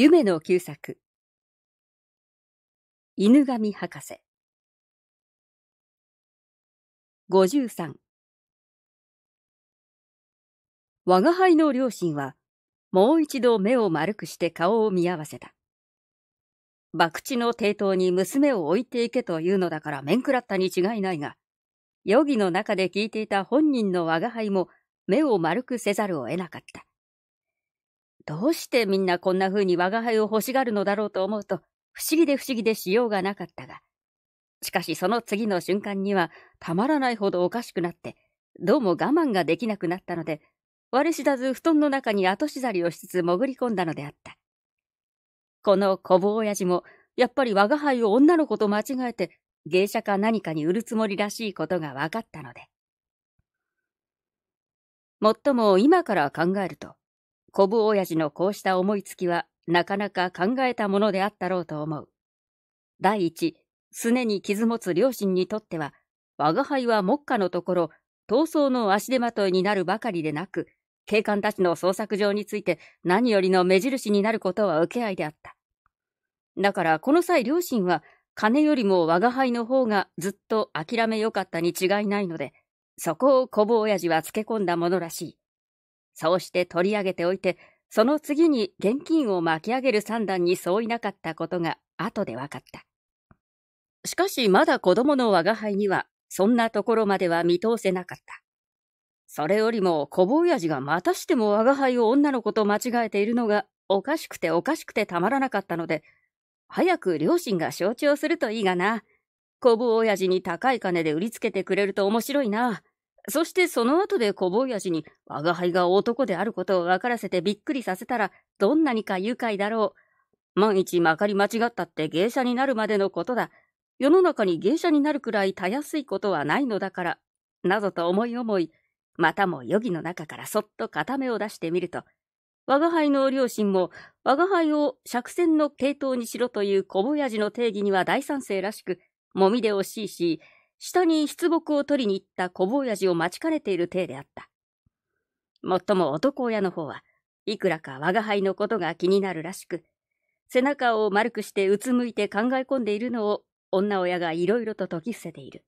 夢の旧作犬神博士53我が輩の両親はもう一度目を丸くして顔を見合わせた。博打の抵当に娘を置いていけというのだから面食らったに違いないが、余儀の中で聞いていた本人の我が輩も目を丸くせざるを得なかった。どうしてみんなこんな風に我が輩を欲しがるのだろうと思うと、不思議で不思議でしようがなかったが、しかしその次の瞬間にはたまらないほどおかしくなって、どうも我慢ができなくなったので、我知らず布団の中に後しざりをしつつ潜り込んだのであった。この小坊親父も、やっぱり我が輩を女の子と間違えて、芸者か何かに売るつもりらしいことが分かったので。もっとも今から考えると、小部親父のこうした思いつきは、なかなか考えたものであったろうと思う。第一、すねに傷持つ両親にとっては、我輩は目下のところ、闘争の足手まといになるばかりでなく、警官たちの捜索状について何よりの目印になることは受け合いであった。だからこの際両親は、金よりも我輩の方がずっと諦めよかったに違いないので、そこを小坊親父はつけ込んだものらしい。そうして取り上げておいて、その次に現金を巻き上げる算段に相違なかったことが後で分かった。しかしまだ子供の我が輩には、そんなところまでは見通せなかった。それよりも小坊やじがまたしても我が輩を女の子と間違えているのがおかしくておかしくてたまらなかったので、早く両親が承知をするといいがな。小坊親父に高い金で売りつけてくれると面白いな。そしてその後で小坊やじに我輩が男であることを分からせてびっくりさせたらどんなにか愉快だろう。万一まかり間違ったって芸者になるまでのことだ。世の中に芸者になるくらいたやすいことはないのだから。などと思い思い、またも余儀の中からそっと片目を出してみると、我輩の両親も我輩を釈船の系統にしろという小坊やじの定義には大賛成らしく、もみで惜しいし、下に出木を取りに行った小坊やじを待ちかねている体であった。もっとも男親の方は、いくらか我が輩のことが気になるらしく、背中を丸くしてうつむいて考え込んでいるのを女親がいろいろと解き伏せている。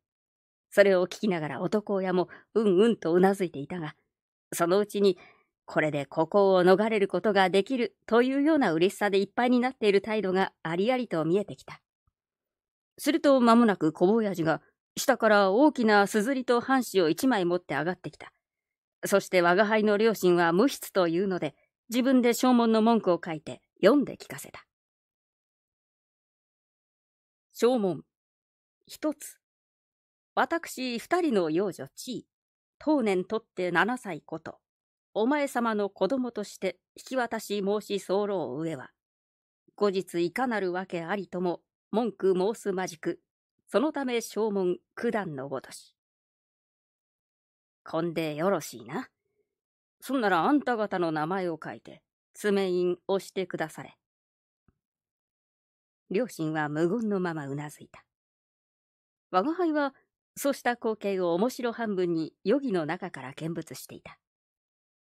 それを聞きながら男親もうんうんとうなずいていたが、そのうちに、これでここを逃れることができるというような嬉しさでいっぱいになっている態度がありありと見えてきた。すると間もなく小坊やじが、下から大きなすずりと半紙を一枚持って上がってきた。そして我が輩の両親は無筆というので、自分で証文の文句を書いて読んで聞かせた。証文。一つ。私二人の幼女地位、当年とって七歳こと、お前様の子供として引き渡し申し候上は、後日いかなるわけありとも文句申すまじくそのため正門九段のごとし。こんでよろしいな。そんならあんた方の名前を書いて、爪印押してくだされ。両親は無言のままうなずいた。我が輩は、そうした光景を面白半分に余儀の中から見物していた。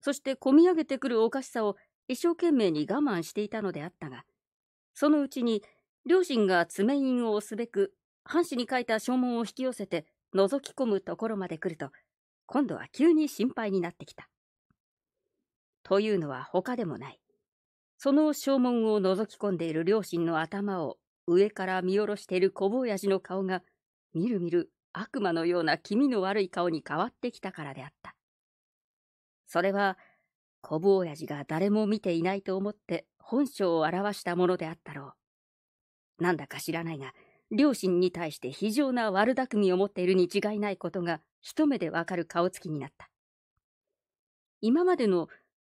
そして込み上げてくるおかしさを一生懸命に我慢していたのであったが、そのうちに両親が爪印を押すべく半紙に書いた証文を引き寄せて覗き込むところまで来ると、今度は急に心配になってきた。というのは他でもない。その証文を覗き込んでいる両親の頭を上から見下ろしている小坊やじの顔が、みるみる悪魔のような気味の悪い顔に変わってきたからであった。それは、小坊やじが誰も見ていないと思って本性を表したものであったろう。なんだか知らないが、両親に対して非常な悪巧みを持っているに違いないことが一目でわかる顔つきになった。今までの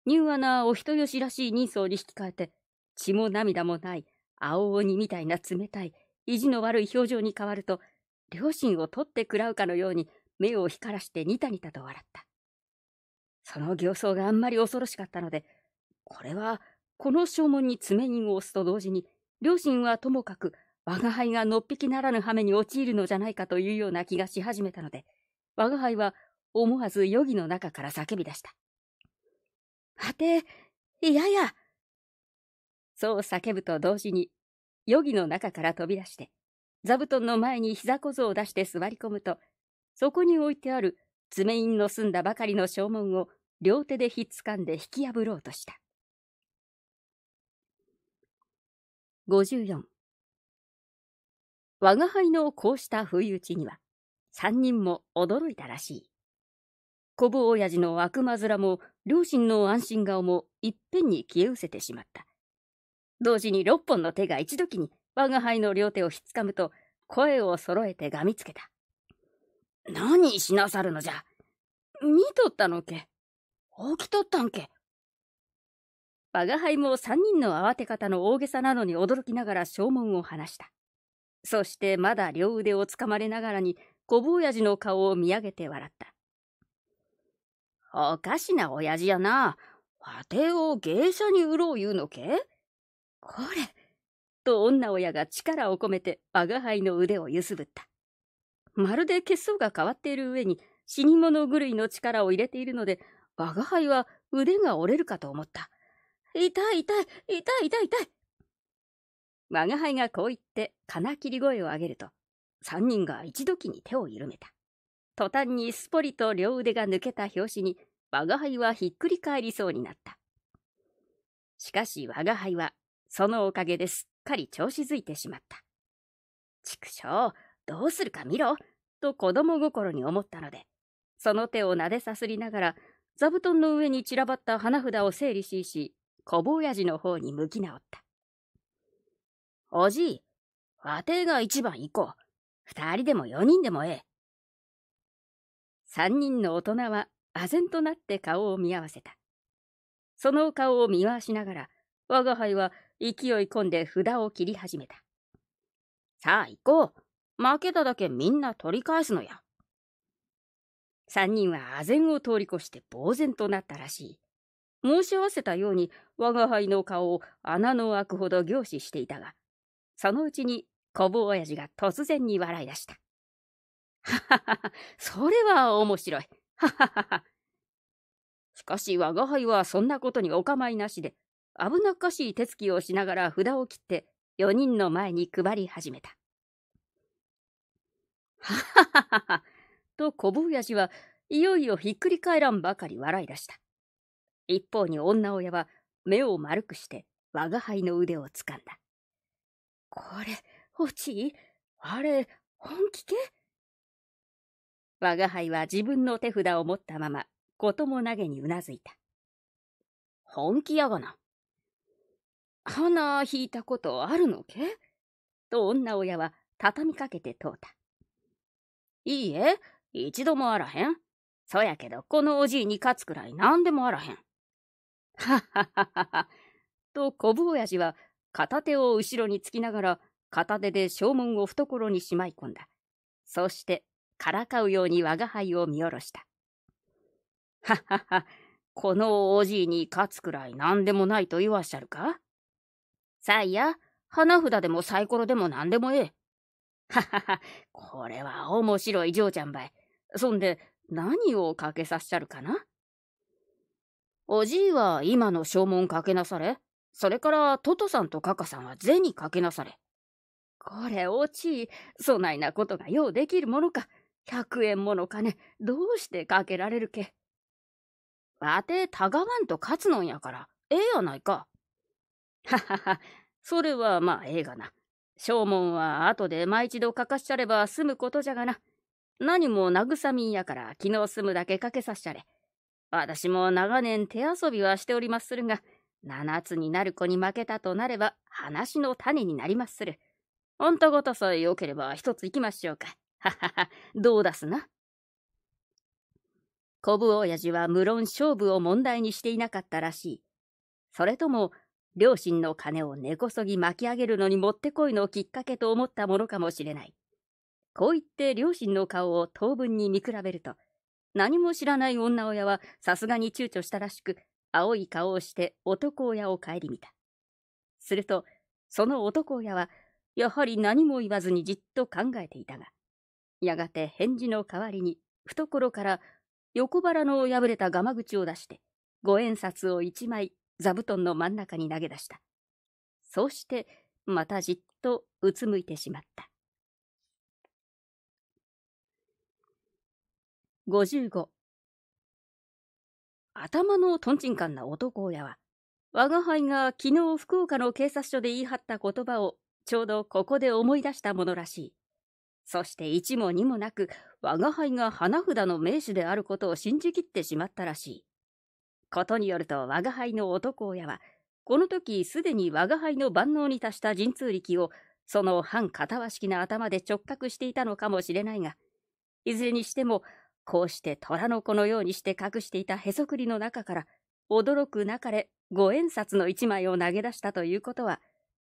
柔和なお人よしらしい人相に引き換えて、血も涙もない青鬼みたいな冷たい、意地の悪い表情に変わると、両親を取って食らうかのように目を光らしてニタニタと笑った。その形相があんまり恐ろしかったので、これはこの証文に爪印を押すと同時に、両親はともかく我が輩がのっぴきならぬ羽目に陥るのじゃないかというような気がし始めたので、我が輩は思わず余儀の中から叫び出した。はて、いややそう叫ぶと同時に、余儀の中から飛び出して、座布団の前に膝小僧を出して座り込むと、そこに置いてある爪印の澄んだばかりの証文を両手でひっつかんで引き破ろうとした。54我が輩のこうした不意打ちには、三人も驚いたらしい。小坊親父の悪魔面も、両親の安心顔もいっぺんに消え失せてしまった。同時に六本の手が一時に我が輩の両手をひっつかむと、声を揃えてがみつけた。何しなさるのじゃ見とったのけ起きとったんけ我が輩も三人の慌て方の大げさなのに驚きながら証文を話した。そしてまだ両腕をつかまれながらに小坊やじの顔を見上げて笑った。おかしな親父やな。わてを芸者に売ろう言うのけこれ。と女親が力を込めて我が輩の腕をゆすぶった。まるで血相が変わっている上に死に物狂いの力を入れているので、我が輩は腕が折れるかと思った。痛い痛い痛い痛い痛い我が輩がこう言って金切り声を上げると、三人が一時に手を緩めた。途端にすぽりと両腕が抜けた拍子に、我が輩はひっくり返りそうになった。しかし我が輩は、そのおかげですっかり調子づいてしまった。畜生、どうするか見ろと子供心に思ったので、その手を撫でさすりながら、座布団の上に散らばった花札を整理しし、小坊やじの方に向き直った。おじい、わてが一番行こう。二人でも四人でもええ。三人の大人は、唖然となって顔を見合わせた。その顔を見回しながら、我輩は勢い込んで札を切り始めた。さあ行こう。負けただけみんな取り返すのや。三人は唖然を通り越して呆然となったらしい。申し合わせたように我が輩の顔を穴の開くほど凝視していたが、そのうちに、小坊親父が突然に笑い出した。ははは、それは面白い。はははは。しかし我が輩はそんなことにお構いなしで、危なっかしい手つきをしながら札を切って、4人の前に配り始めた。はははは、と小坊やじはいよいよひっくり返らんばかり笑い出した。一方に女親は目を丸くして我が輩の腕をつかんだ。これ、落ちあれ、本気け我が輩は自分の手札を持ったまま、ことも投げにうなずいた。本気やがな。花引いたことあるのけと女親は畳みかけて問うた。いいえ、一度もあらへん。そやけど、このおじいに勝つくらい何でもあらへん。ははははは。と、こぶ。やじは片手を後ろにつきながら、片手で正門を懐にしまい込んだ。そうして、からかうように我が輩を見下ろした。ははは、このおじいに勝つくらい何でもないと言わっしゃるかさあいや、花札でもサイコロでも何でもええ。ははは、これは面白い嬢ちゃんばい。そんで、何をかけさっしゃるかなおじいは今の証文かけなされ。それからトトさんとカカさんは銭かけなされ。これ落ち、い、そないなことがようできるものか。百円もの金、どうしてかけられるけ。わて、たがわんと勝つのんやから、ええやないか。ははは、それはまあええがな。正門は後で毎一度かかしちゃれば済むことじゃがな。何も慰みんやから昨日済むだけかけさしちゃれ。私も長年手遊びはしておりまするが、七つになる子に負けたとなれば、話の種になりまする。あんた方さえ良ければ一つ行きましょうか。ははは、どうだすな。コブ親父は無論勝負を問題にしていなかったらしい。それとも、両親の金を根こそぎ巻き上げるのにもってこいのきっかけと思ったものかもしれない。こう言って両親の顔を当分に見比べると、何も知らない女親はさすがに躊躇したらしく、青い顔をして男親を顧みた。すると、その男親は、やはり何も言わずにじっと考えていたが、やがて返事の代わりに、懐から横腹の破れたガマ口を出して、五円札を一枚座布団の真ん中に投げ出した。そうして、またじっとうつむいてしまった。55頭のとんちんかんな男親は、我が輩が昨日福岡の警察署で言い張った言葉をちょうどここで思い出したものらしい。そして一も二もなく、我が輩が花札の名手であることを信じきってしまったらしい。ことによると我が輩の男親は、この時すでに我が輩の万能に達した神通力を、その反片和式な頭で直角していたのかもしれないが、いずれにしてもこうして虎の子のようにして隠していたへそくりの中から、驚くなかれ五円札の一枚を投げ出したということは、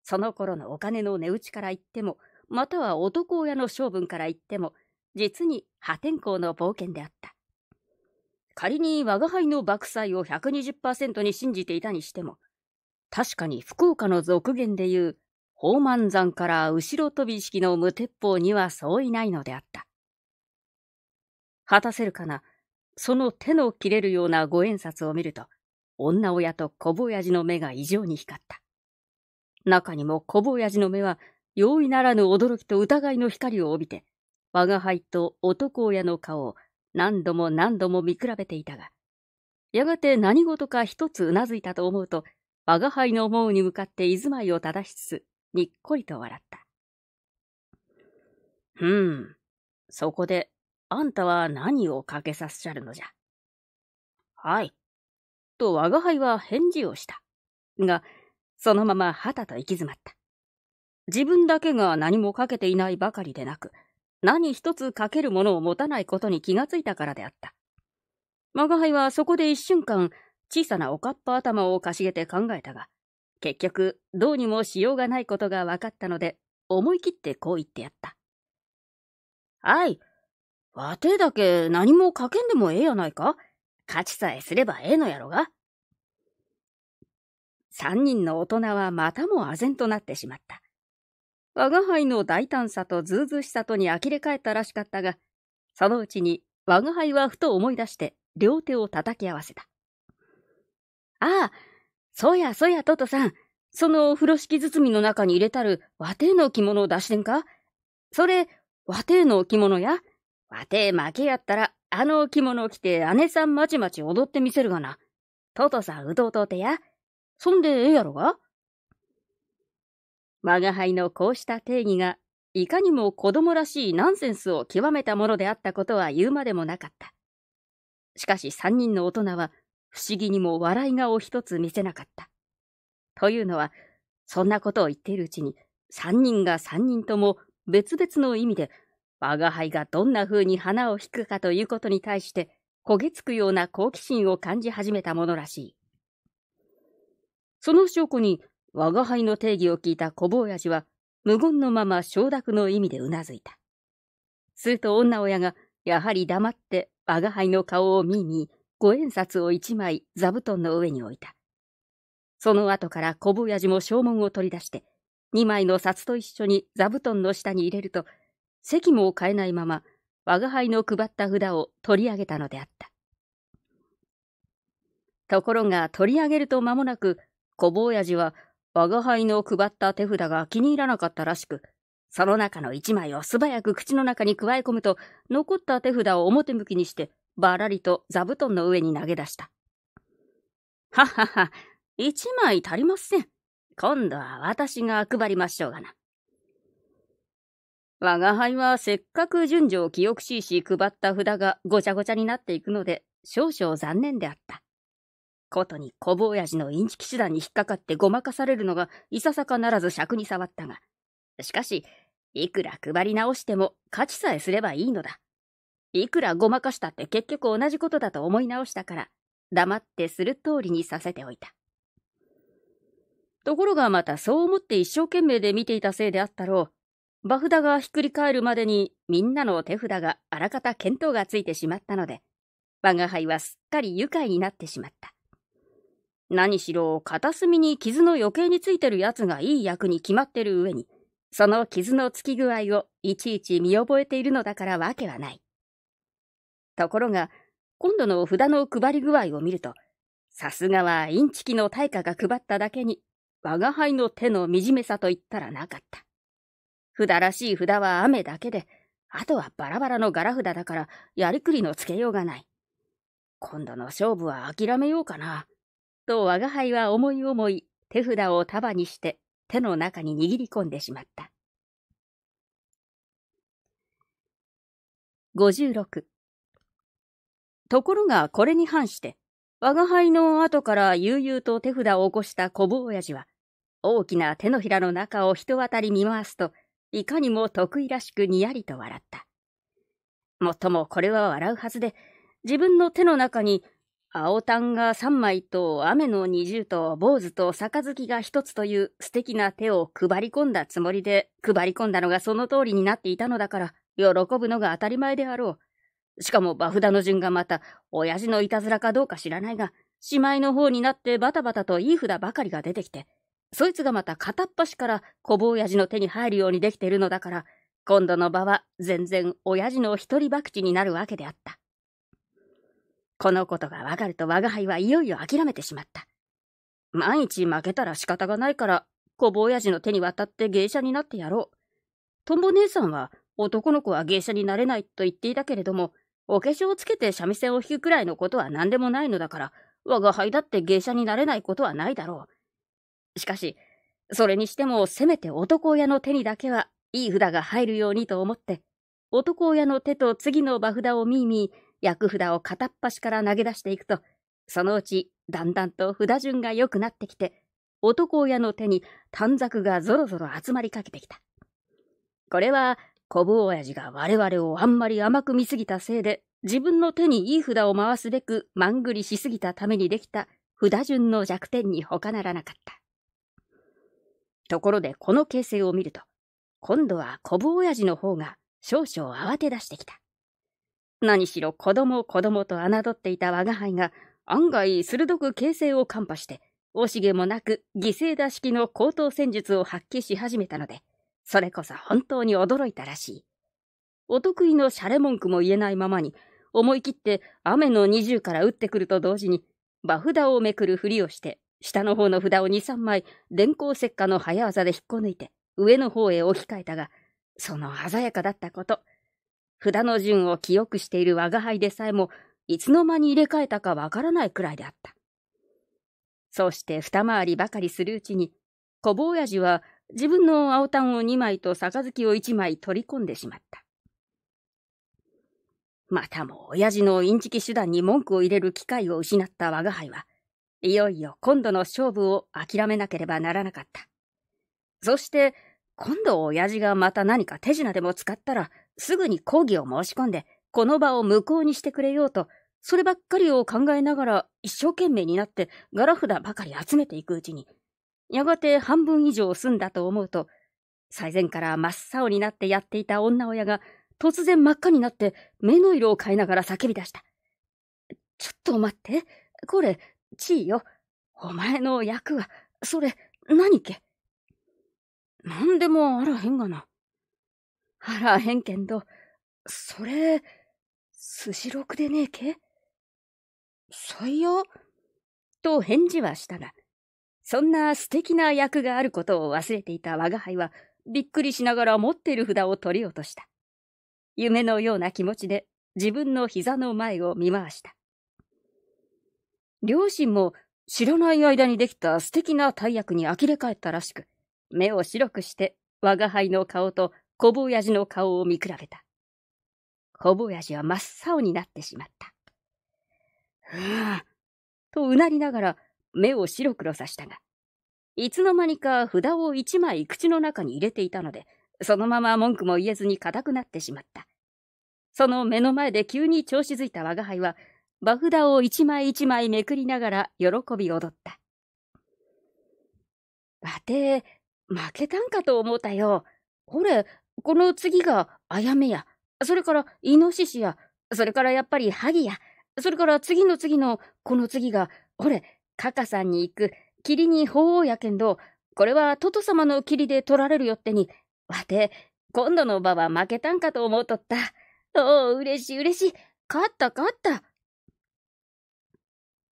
その頃のお金の値打ちから言っても、または男親の性分から言っても、実に破天荒の冒険であった。仮に我が輩の爆祭を120%に信じていたにしても、確かに福岡の俗言でいう、宝満山から後ろ飛び式の無鉄砲にはそういないのであった。果たせるかな、その手の切れるような五円札を見ると、女親と小坊やじの目が異常に光った。中にも小坊やじの目は、容易ならぬ驚きと疑いの光を帯びて、我が輩と男親の顔を何度も何度も見比べていたが、やがて何事か一つうなずいたと思うと、我が輩の思うに向かって居住まいを正しつつ、にっこりと笑った。うん、そこであんたは何をかけさっしゃるのじゃ。はい。と我が輩は返事をした。が、そのままはたと行き詰まった。自分だけが何もかけていないばかりでなく、何一つかけるものを持たないことに気がついたからであった。我が輩はそこで一瞬間、小さなおかっぱ頭をかしげて考えたが、結局、どうにもしようがないことが分かったので、思い切ってこう言ってやった。はい、わてだけ何もかけんでもええやないか勝ちさえすればええのやろが。三人の大人はまたも唖然となってしまった。我が輩の大胆さとずうずしさとに呆れ返ったらしかったが、そのうちに我が輩はふと思い出して両手を叩き合わせた。ああ、そうやそうやトトさん、その風呂敷包みの中に入れたる和亭の着物を出してんかそれ、和亭の着物やわて負けやったら、あの着物を着て姉さんまちまち踊ってみせるがな。トトさんうとうとうてや。そんでええやろが我が輩のこうした定義が、いかにも子供らしいナンセンスを極めたものであったことは言うまでもなかった。しかし三人の大人は、不思議にも笑い顔一つ見せなかった。というのは、そんなことを言っているうちに、三人が三人とも別々の意味で我が輩がどんな風に花を引くかということに対して焦げつくような好奇心を感じ始めたものらしい。その証拠に我が輩の定義を聞いた小坊やじは無言のまま承諾の意味でうなずいた。すると女親がやはり黙って我が輩の顔を見に五円札を一枚座布団の上に置いた。その後から小坊やじも証文を取り出して、二枚の札と一緒に座布団の下に入れると、席も変えないまま、我輩の配った札を取り上げたのであった。ところが取り上げると間もなく、小坊やじは我輩の配った手札が気に入らなかったらしく、その中の一枚を素早く口の中にくわえ込むと、残った手札を表向きにして、ばらりと座布団の上に投げ出した。ははは、一枚足りません。今度は私が配りましょうがな。我が輩はせっかく順序を記憶しいし配った札がごちゃごちゃになっていくので、少々残念であった。ことに小坊やじのインチキ手段に引っかかってごまかされるのがいささかならず尺に触ったが、しかし、いくら配り直しても価値さえすればいいのだ。いくらごまかしたって結局同じことだと思い直したから、黙ってする通りにさせておいた。ところがまたそう思って一生懸命で見ていたせいであったろう。場札がひっくり返るまでにみんなの手札があらかた見当がついてしまったので、我が輩はすっかり愉快になってしまった。何しろ片隅に傷の余計についてるやつがいい役に決まってる上に、その傷のつき具合をいちいち見覚えているのだからわけはない。ところが、今度の札の配り具合を見ると、さすがはインチキの大家が配っただけに、我が輩の手の惨めさと言ったらなかった。札らしい札は雨だけで、あとはバラバラの柄札だからやりくりのつけようがない。今度の勝負は諦めようかな。と我が輩は思い思い手札を束にして手の中に握り込んでしまった。56ところがこれに反して、我が輩の後から悠々と手札を起こした小坊親父は、大きな手のひらの中を人当たり見回すと、いかにも得意らしくにやりと笑った。もっともこれは笑うはずで、自分の手の中に青タンが3枚と雨の二重と坊主と杯が一つという素敵な手を配り込んだつもりで配り込んだのがその通りになっていたのだから喜ぶのが当たり前であろう。しかもバフダの順がまた親父のいたずらかどうか知らないがしまいの方になってバタバタといい札ばかりが出てきてそいつがまた片っ端から小坊やじの手に入るようにできてるのだから、今度の場は全然親父の一人博打になるわけであった。このことがわかると我が輩はいよいよ諦めてしまった。万一負けたら仕方がないから、小坊やじの手に渡って芸者になってやろう。とんぼ姉さんは男の子は芸者になれないと言っていたけれども、お化粧をつけて三味線を弾くくらいのことは何でもないのだから、我が輩だって芸者になれないことはないだろう。しかし、それにしてもせめて男親の手にだけはいい札が入るようにと思って、男親の手と次の場札をみいみい、役札を片っ端から投げ出していくと、そのうちだんだんと札順が良くなってきて、男親の手に短冊がぞろぞろ集まりかけてきた。これは小坊親父が我々をあんまり甘く見すぎたせいで、自分の手にいい札を回すべくまんぐりしすぎたためにできた札順の弱点に他ならなかった。ところでこの形勢を見ると、今度は小坊親父の方が少々慌て出してきた。何しろ子供子供と侮っていた我が輩が案外鋭く形勢を看破して、惜しげもなく犠牲打式の高等戦術を発揮し始めたので、それこそ本当に驚いたらしい。お得意のシャレ文句も言えないままに、思い切って雨の二重から打ってくると同時に、フ札をめくるふりをして下の方の札を2、3枚、電光石火の早技で引っこ抜いて、上の方へ置き換えたが、その鮮やかだったこと。札の順を記憶している我が輩でさえも、いつの間に入れ替えたかわからないくらいであった。そうして二回りばかりするうちに、小坊やじは自分の青タンを二枚と杯を一枚取り込んでしまった。またも親父のインチキ手段に文句を入れる機会を失った我が輩は、いよいよ今度の勝負を諦めなければならなかった。そして、今度親父がまた何か手品でも使ったら、すぐに抗議を申し込んで、この場を無効にしてくれようと、そればっかりを考えながら一生懸命になってガラ札ばかり集めていくうちに、やがて半分以上済んだと思うと、最前から真っ青になってやっていた女親が突然真っ赤になって目の色を変えながら叫び出した。ちょっと待って、これちいよ。お前の役は、それ、何け何でもあらへんがな。あらへんけんど、それ、スシロクでねえけ採用と返事はしたが、そんな素敵な役があることを忘れていた我輩は、びっくりしながら持っている札を取り落とした。夢のような気持ちで自分の膝の前を見回した。両親も知らない間にできた素敵な大役に呆れ返ったらしく、目を白くして、我が輩の顔と小坊やじの顔を見比べた。小坊やじは真っ青になってしまった。ふぅ、とうなりながら目を白黒さしたが、いつの間にか札を一枚口の中に入れていたので、そのまま文句も言えずに固くなってしまった。その目の前で急に調子づいた我が輩は、フ札を一枚一枚めくりながら喜び踊った。わて、負けたんかと思ったよ。ほれ、この次があやめや、それからイノシシや、それからやっぱりハギや、それから次の次の、この次が、ほれ、カカさんに行く、霧に鳳凰やけんど、これはトト様の霧で取られるよってに、わて、今度の場は負けたんかと思うとった。おお、嬉しい嬉しい。勝った勝った。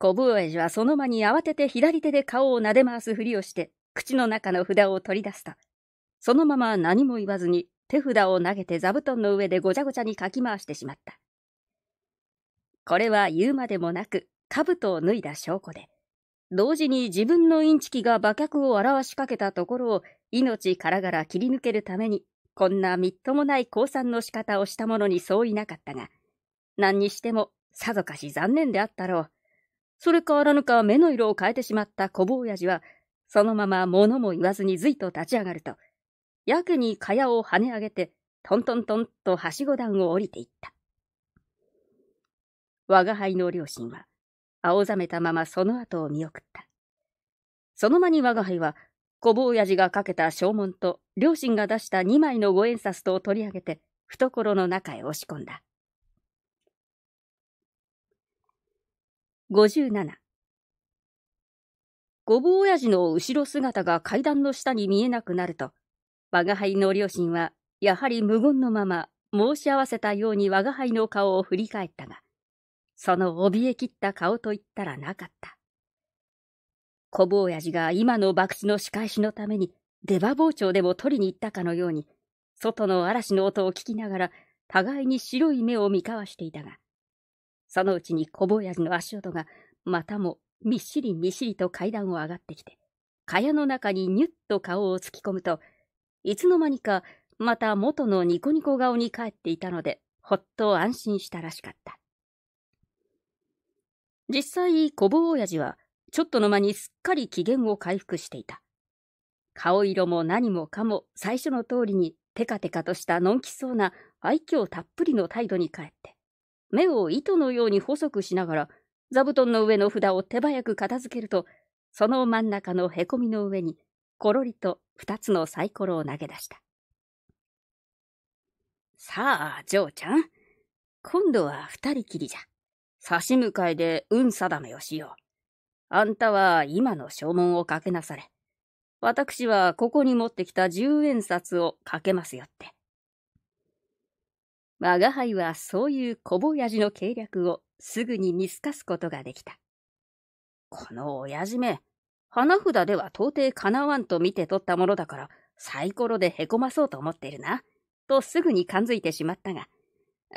小坊えじはその間に慌てて左手で顔を撫で回すふりをして、口の中の札を取り出した。そのまま何も言わずに手札を投げて座布団の上でごちゃごちゃにかき回してしまった。これは言うまでもなく、兜を脱いだ証拠で、同時に自分のインチキが馬脚を表しかけたところを命からがら切り抜けるために、こんなみっともない降参の仕方をした者にそういなかったが、何にしてもさぞかし残念であったろう。それ変わらぬか目の色を変えてしまった小坊やじは、そのまま物も言わずにずいと立ち上がると、やけに蚊帳を跳ね上げて、トントントンとはしご段を降りていった。我輩の両親は、青ざめたままその後を見送った。その間に我輩は、小坊やじがかけた証文と、両親が出した2枚の五円札と取り上げて、懐の中へ押し込んだ。57ごぼう親父の後ろ姿が階段の下に見えなくなると、我が輩の両親は、やはり無言のまま、申し合わせたように我が輩の顔を振り返ったが、その怯えきった顔と言ったらなかった。小坊やじが今の博打の仕返しのために、出刃包丁でも取りに行ったかのように、外の嵐の音を聞きながら、互いに白い目を見交わしていたが、そのうちに小坊じの足音が、またもみっしりみっしりと階段を上がってきて、蚊帳の中にニュッと顔を突き込むと、いつの間にかまた元のニコニコ顔に帰っていたので、ほっと安心したらしかった。実際、小坊親父は、ちょっとの間にすっかり機嫌を回復していた。顔色も何もかも最初の通りにテカテカとしたのんきそうな愛嬌たっぷりの態度に変え目を糸のように細くしながら、座布団の上の札を手早く片付けると、その真ん中のへこみの上に、ころりと二つのサイコロを投げ出した。さあ、ジョーちゃん。今度は二人きりじゃ。差し向かいで運定めをしよう。あんたは今の証文をかけなされ。私はここに持ってきた十円札をかけますよって。我が輩はそういう小坊じの計略をすぐに見透かすことができた。この親父め、花札では到底かなわんと見て取ったものだから、サイコロでへこまそうと思ってるな、とすぐに感づいてしまったが、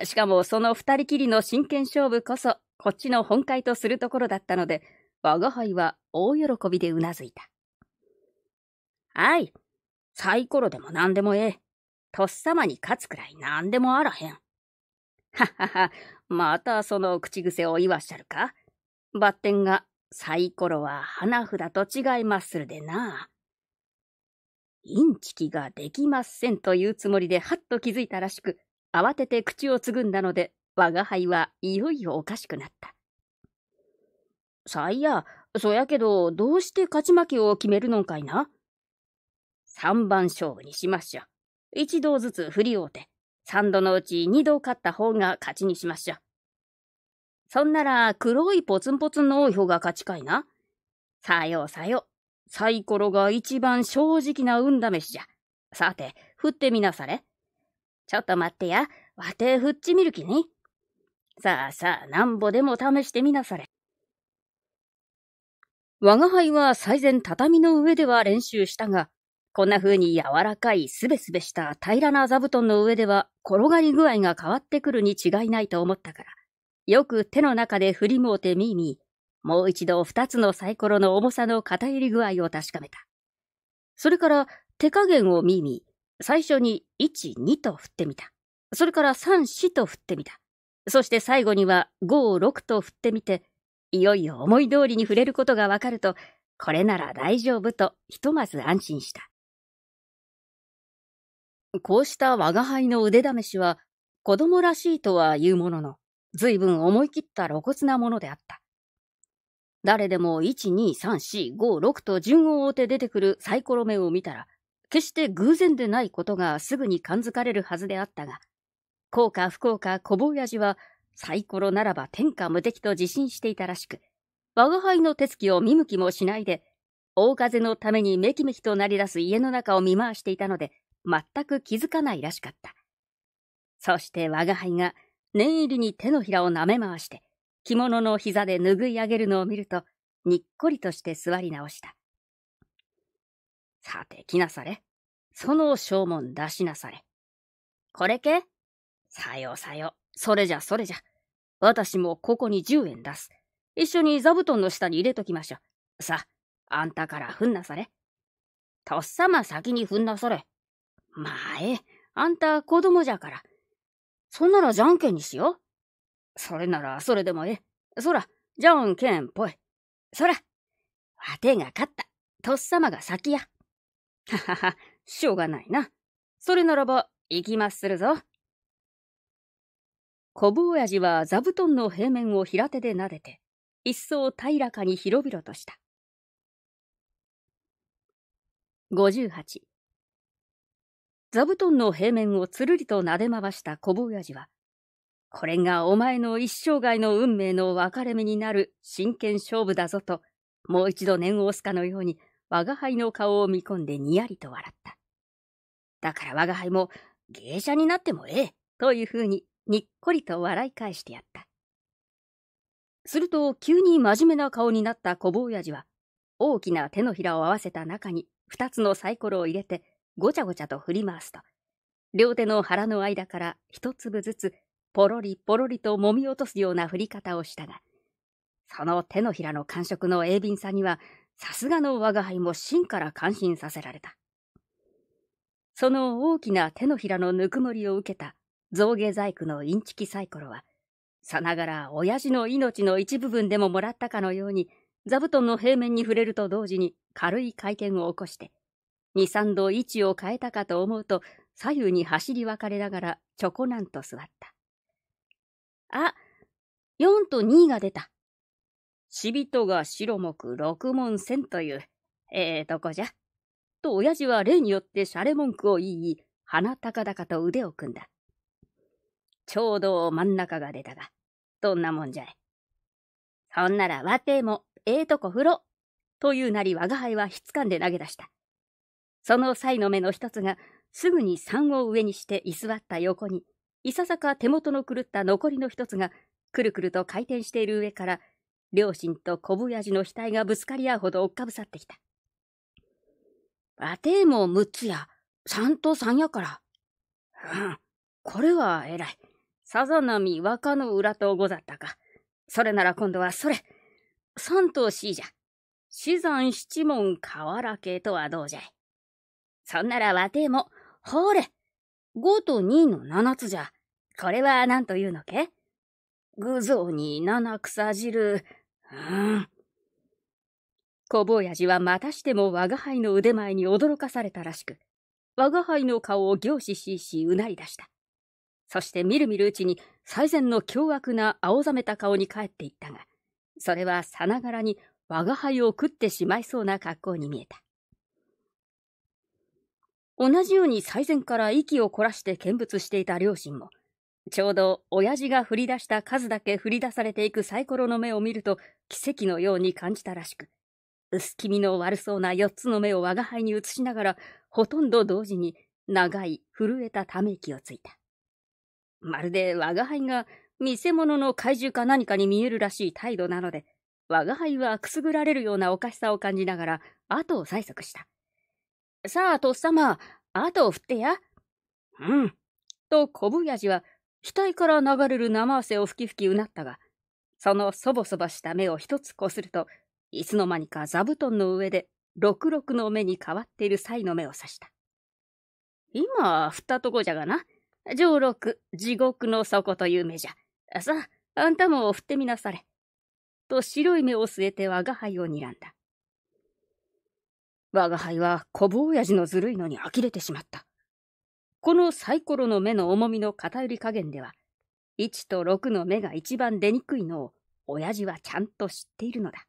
しかもその二人きりの真剣勝負こそ、こっちの本会とするところだったので、我が輩は大喜びでうなずいた。はい、サイコロでも何でもええ。とっさまに勝つくらい何でもあらへん。ははは、またその口癖を言わしゃるかバッテンがサイコロは花札と違いまするでな。インチキができませんというつもりではっと気づいたらしく、慌てて口をつぐんだので、我が輩はいよいよおかしくなった。さいや、そやけど、どうして勝ち負けを決めるのんかいな。三番勝負にしましょう。一度ずつ振り合うて、三度のうち二度勝った方が勝ちにしましょう。そんなら黒いポツンポツンの多い方が勝ちかいな。さようさよう。サイコロが一番正直な運試しじゃ。さて、振ってみなされ。ちょっと待ってや。わて振っちみるきね。さあさあ、なんぼでも試してみなされ。我が輩は最前畳の上では練習したが、こんな風に柔らかいすべすべした平らな座布団の上では転がり具合が変わってくるに違いないと思ったから、よく手の中で振りもうてみいみ、もう一度二つのサイコロの重さの偏り具合を確かめた。それから手加減をみいみ、最初に1、2と振ってみた。それから3、4と振ってみた。そして最後には5、6と振ってみて、いよいよ思い通りに触れることがわかると、これなら大丈夫とひとまず安心した。こうした我が輩の腕試しは、子供らしいとは言うものの、随分思い切った露骨なものであった。誰でも12345 6と順を追って出てくるサイコロ目を見たら、決して偶然でないことがすぐに感づかれるはずであったが、うか不幸か小坊やじは、サイコロならば天下無敵と自信していたらしく、我が輩の手つきを見向きもしないで、大風のためにめきめきとなり出す家の中を見回していたので、全く気づかないらしかった。そして我が輩が念入りに手のひらを舐め回して、着物の膝で拭い上げるのを見ると、にっこりとして座り直した。さて、来なされ。その証文出しなされ。これけさよさよ。それじゃそれじゃ。私もここに10円出す。一緒に座布団の下に入れときましょう。さあ、あんたからふんなされ。とっさま先にふんなされ。まあええ、あんた子供じゃから。そんならじゃんけんにしよう。それならそれでもええ。そら、じゃんけんぽい。そら、わてが勝った。とっさまが先や。ははは、しょうがないな。それならば、行きまするぞ。小坊親父は座布団の平面を平手で撫でて、一層平らかに広々とした。58座布団の平面をつるりと撫で回した小坊やじは、これがお前の一生涯の運命の分かれ目になる真剣勝負だぞと、もう一度念を押すかのように、我輩の顔を見込んでにやりと笑った。だから我輩も芸者になってもええ、というふうににっこりと笑い返してやった。すると急に真面目な顔になった小坊やじは、大きな手のひらを合わせた中に二つのサイコロを入れて、ごちゃごちゃと振り回すと、両手の腹の間から一粒ずつ、ポロリポロリと揉み落とすような振り方をしたが、その手のひらの感触の鋭敏さには、さすがの我が輩も真から感心させられた。その大きな手のひらのぬくもりを受けた象牙細工のインチキサイコロは、さながら親父の命の一部分でももらったかのように、座布団の平面に触れると同時に軽い回転を起こして、二三度位置を変えたかと思うと、左右に走り分かれながら、ちょこなんと座った。あ、4と2が出た。死人が白目六門線という、ええー、とこじゃ。と親父は例によってシャレ文句を言い、鼻高々と腕を組んだ。ちょうど真ん中が出たが、どんなもんじゃい。そんならわても、ええー、とこ風呂。というなり我が輩はひつかんで投げ出した。その際の目の一つが、すぐに3を上にして居座った横に、いささか手元の狂った残りの一つが、くるくると回転している上から、両親と小親父の額がぶつかり合うほど追っかぶさってきた。わてえも6つや、3と3やから。うん、これは偉い。さざなみ若の裏とござったか。それなら今度はそれ。3と C じゃ。死産七門河原家とはどうじゃい。そんならわても、ほれ、5と2の7つじゃ。これは何というのけ具蔵に七草汁。うん。小坊やじはまたしても我が輩の腕前に驚かされたらしく、我が輩の顔を凝視ししうなり出した。そしてみるみるうちに最善の凶悪な青ざめた顔に帰っていったが、それはさながらに我が輩を食ってしまいそうな格好に見えた。同じように最前から息を凝らして見物していた両親も、ちょうど親父が振り出した数だけ振り出されていくサイコロの目を見ると奇跡のように感じたらしく、薄気味の悪そうな四つの目を我が輩に移しながら、ほとんど同時に長い震えたため息をついた。まるで我が輩が見せ物の怪獣か何かに見えるらしい態度なので、我が輩はくすぐられるようなおかしさを感じながら後を催促した。さあ、とっさま、後を振ってや。うん。と、小ぶやじは、額から流れる生汗をふきふきうなったが、そのそぼそばした目を一つこすると、いつの間にか座布団の上で、六六の目に変わっている際の目を指した。今、振ったとこじゃがな。上六、地獄の底という目じゃ。さあ、あんたも振ってみなされ。と白い目を据えて我が輩を睨んだ。我が輩は小坊親父のずるいのに呆れてしまった。このサイコロの目の重みの偏り加減では、1と6の目が一番出にくいのを親父はちゃんと知っているのだ。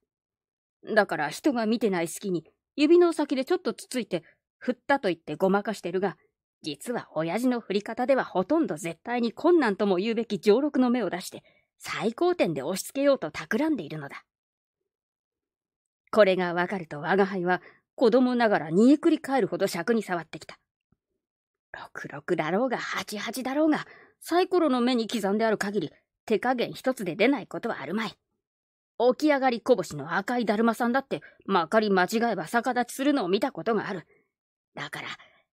だから人が見てない隙に指の先でちょっとつついて振ったと言ってごまかしてるが、実は親父の振り方ではほとんど絶対に困難とも言うべき上六の目を出して、最高点で押し付けようと企んでいるのだ。これがわかると我が輩は子供ながら煮えくり返るほど尺に触ってきた。66だろうが88だろうが、サイコロの目に刻んである限り、手加減一つで出ないことはあるまい。起き上がりこぼしの赤いだるまさんだって、まかり間違えば逆立ちするのを見たことがある。だから、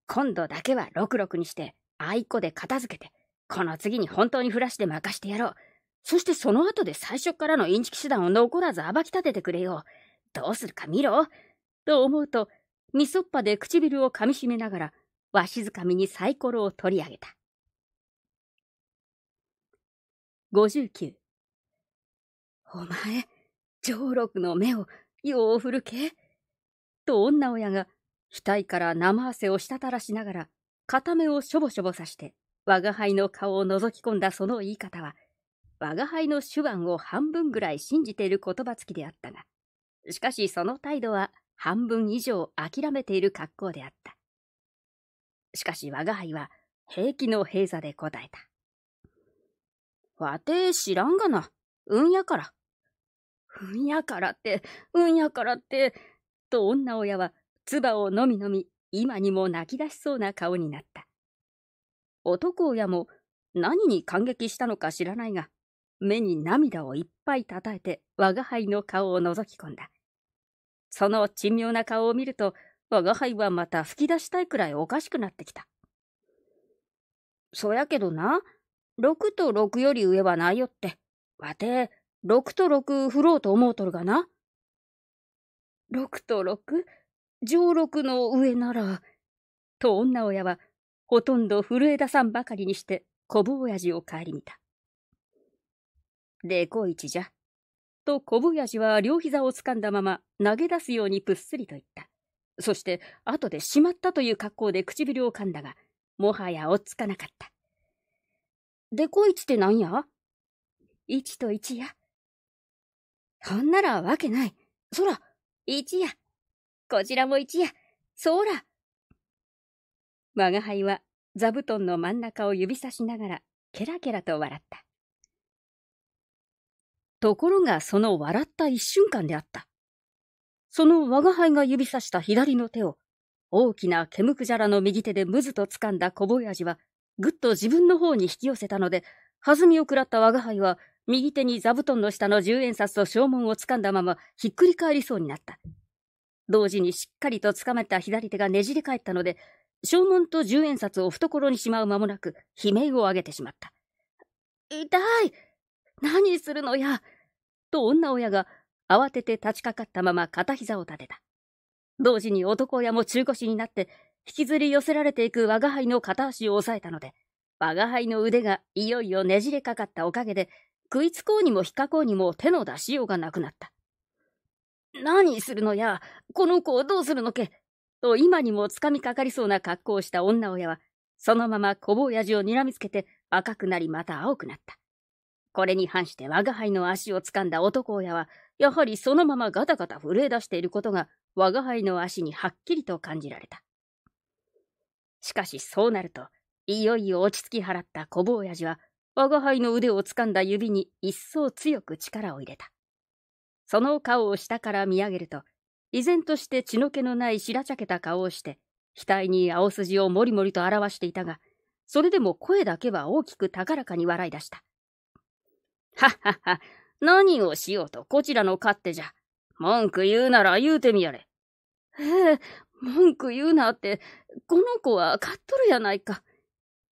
今度だけは66にして、あいこで片付けて、この次に本当にフラッシュで任してやろう。そしてその後で最初からのインチキ手段を残らず暴き立ててくれよう。どうするか見ろ。と思うと、みそっぱで唇をかみしめながら、わしづかみにサイコロを取り上げた。お前、上六の目をよう振るけと女親が額から生汗をしたたらしながら片目をしょぼしょぼさして我輩の顔を覗き込んだその言い方は我輩の手腕を半分ぐらい信じている言葉つきであったがしかしその態度は半分以上諦めている格好であった。しかし我が輩は平気の平座で答えた。わて知らんがな。うんやから。うんやからって、うんやからって、と女親は唾をのみのみ今にも泣き出しそうな顔になった。男親も何に感激したのか知らないが、目に涙をいっぱいたたえて我が輩の顔を覗き込んだ。その珍妙な顔を見ると、我が輩はまた吹き出したいくらいおかしくなってきた。そやけどな、6と6より上はないよって。わて、6と6振ろうと思うとるがな。6と 6? 上6の上なら。と女親は、ほとんど震え出さんばかりにして、小坊やじを帰り見た。でこいちじゃ。と小林は両膝をつかんだまま投げ出すようにぷっすりと言った。そして、後でしまったという格好で唇を噛んだが、もはや追っつかなかった。でこいつってなんや一と一や。ほんならわけない。そら、一や。こちらも一や。そら。我が輩は座布団の真ん中を指さしながら、ケラケラと笑った。ところがその笑った一瞬間であった。その我が輩が指さした左の手を、大きな毛むくじゃらの右手でむずと掴んだ小坊じは、ぐっと自分の方に引き寄せたので、弾みを食らった我が輩は、右手に座布団の下の十円札と正門を掴んだまま、ひっくり返りそうになった。同時にしっかりと掴めた左手がねじり返ったので、正門と十円札を懐にしまう間もなく、悲鳴を上げてしまった。痛い何するのやと女親が慌てて立ちかかったまま片膝を立てた。同時に男親も中腰になって、引きずり寄せられていく我が輩の片足を押さえたので、我が輩の腕がいよいよねじれかかったおかげで、食いつこうにも引っかこうにも手の出しようがなくなった。何するのや、この子をどうするのけ、と今にもつかみかかりそうな格好をした女親は、そのまま小坊やじを睨みつけて赤くなりまた青くなった。これに反して我が輩の足をつかんだ男親は、やはりそのままガタガタ震え出していることが、我が輩の足にはっきりと感じられた。しかしそうなると、いよいよ落ち着き払った小坊やじは、我が輩の腕をつかんだ指に一層強く力を入れた。その顔を下から見上げると、依然として血の気のない白茶けた顔をして、額に青筋をもりもりと表していたが、それでも声だけは大きく高らかに笑い出した。はっはっは、何をしようとこちらの勝手じゃ。文句言うなら言うてみやれ。ええ、文句言うなって、この子は勝っとるやないか。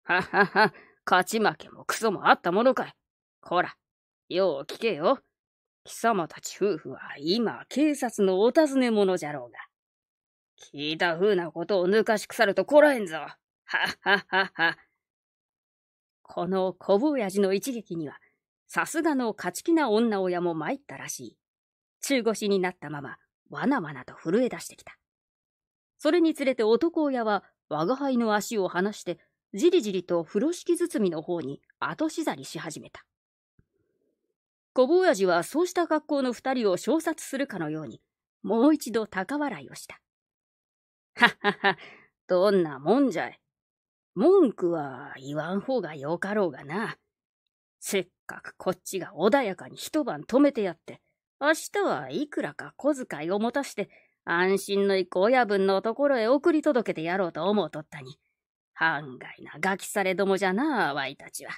はっはっは、勝ち負けもクソもあったものかい。こら、よう聞けよ。貴様たち夫婦は今警察のお尋ね者じゃろうが。聞いた風なことを抜かし腐るとこらえんぞ。はっはっはっは。この小坊やじの一撃には、さすがの勝ち気な女親も参ったらしい。中腰になったまま、わなわなと震え出してきた。それにつれて男親は、我輩の足を離して、じりじりと風呂敷包みの方に後しざりし始めた。小坊やじはそうした格好の二人を小殺するかのように、もう一度高笑いをした。はっはっは、どんなもんじゃい。文句は言わん方がよかろうがな。せっかくこっちが穏やかに一晩止めてやって、明日はいくらか小遣いを持たして、安心のいく親分のところへ送り届けてやろうと思うとったに。案外なガキされどもじゃなあ、わいたちは。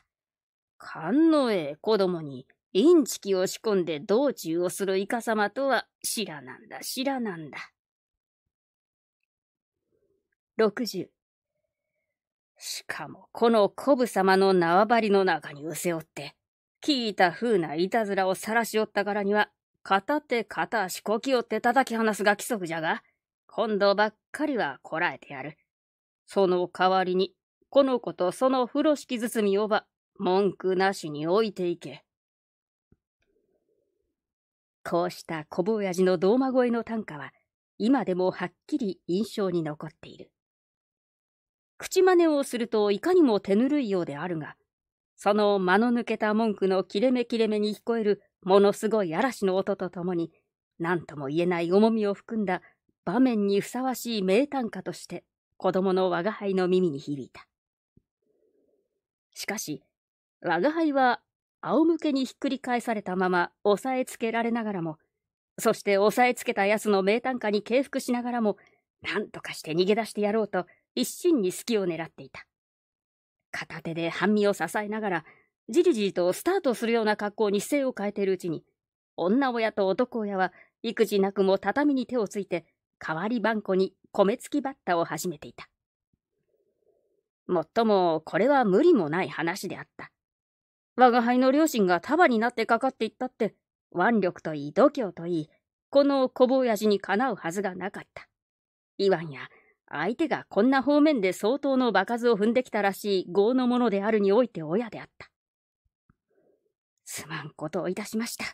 勘のええ子供に、インチキを仕込んで道中をするイカ様とは知らなんだ、知らなんだ。60しかも、このコブ様の縄張りの中にうせおって、聞いた風ないたずらを晒しおったからには、片手片足こきおって叩き放すが規則じゃが、今度ばっかりはこらえてやる。その代わりに、この子とその風呂敷包みをば、文句なしに置いていけ。こうした小坊やじの道間越えの短歌は、今でもはっきり印象に残っている。口真似をするといかにも手ぬるいようであるが、その間の抜けた文句の切れ目切れ目に聞こえるものすごい嵐の音とともに、何とも言えない重みを含んだ場面にふさわしい名短歌として子供の我が輩の耳に響いた。しかし、我が輩は仰向けにひっくり返されたまま押さえつけられながらも、そして押さえつけた奴の名短歌に敬服しながらも、何とかして逃げ出してやろうと一心に隙を狙っていた。片手で半身を支えながら、じりじりとスタートするような格好に姿勢を変えているうちに、女親と男親は、育児なくも畳に手をついて、代わり番こに米付きバッタを始めていた。もっとも、これは無理もない話であった。我が輩の両親が束になってかかっていったって、腕力といい、度胸といい、この小坊やじにかなうはずがなかった。いわんや、相手がこんな方面で相当の場数を踏んできたらしい業のものであるにおいて親であった。すまんことをいたしました。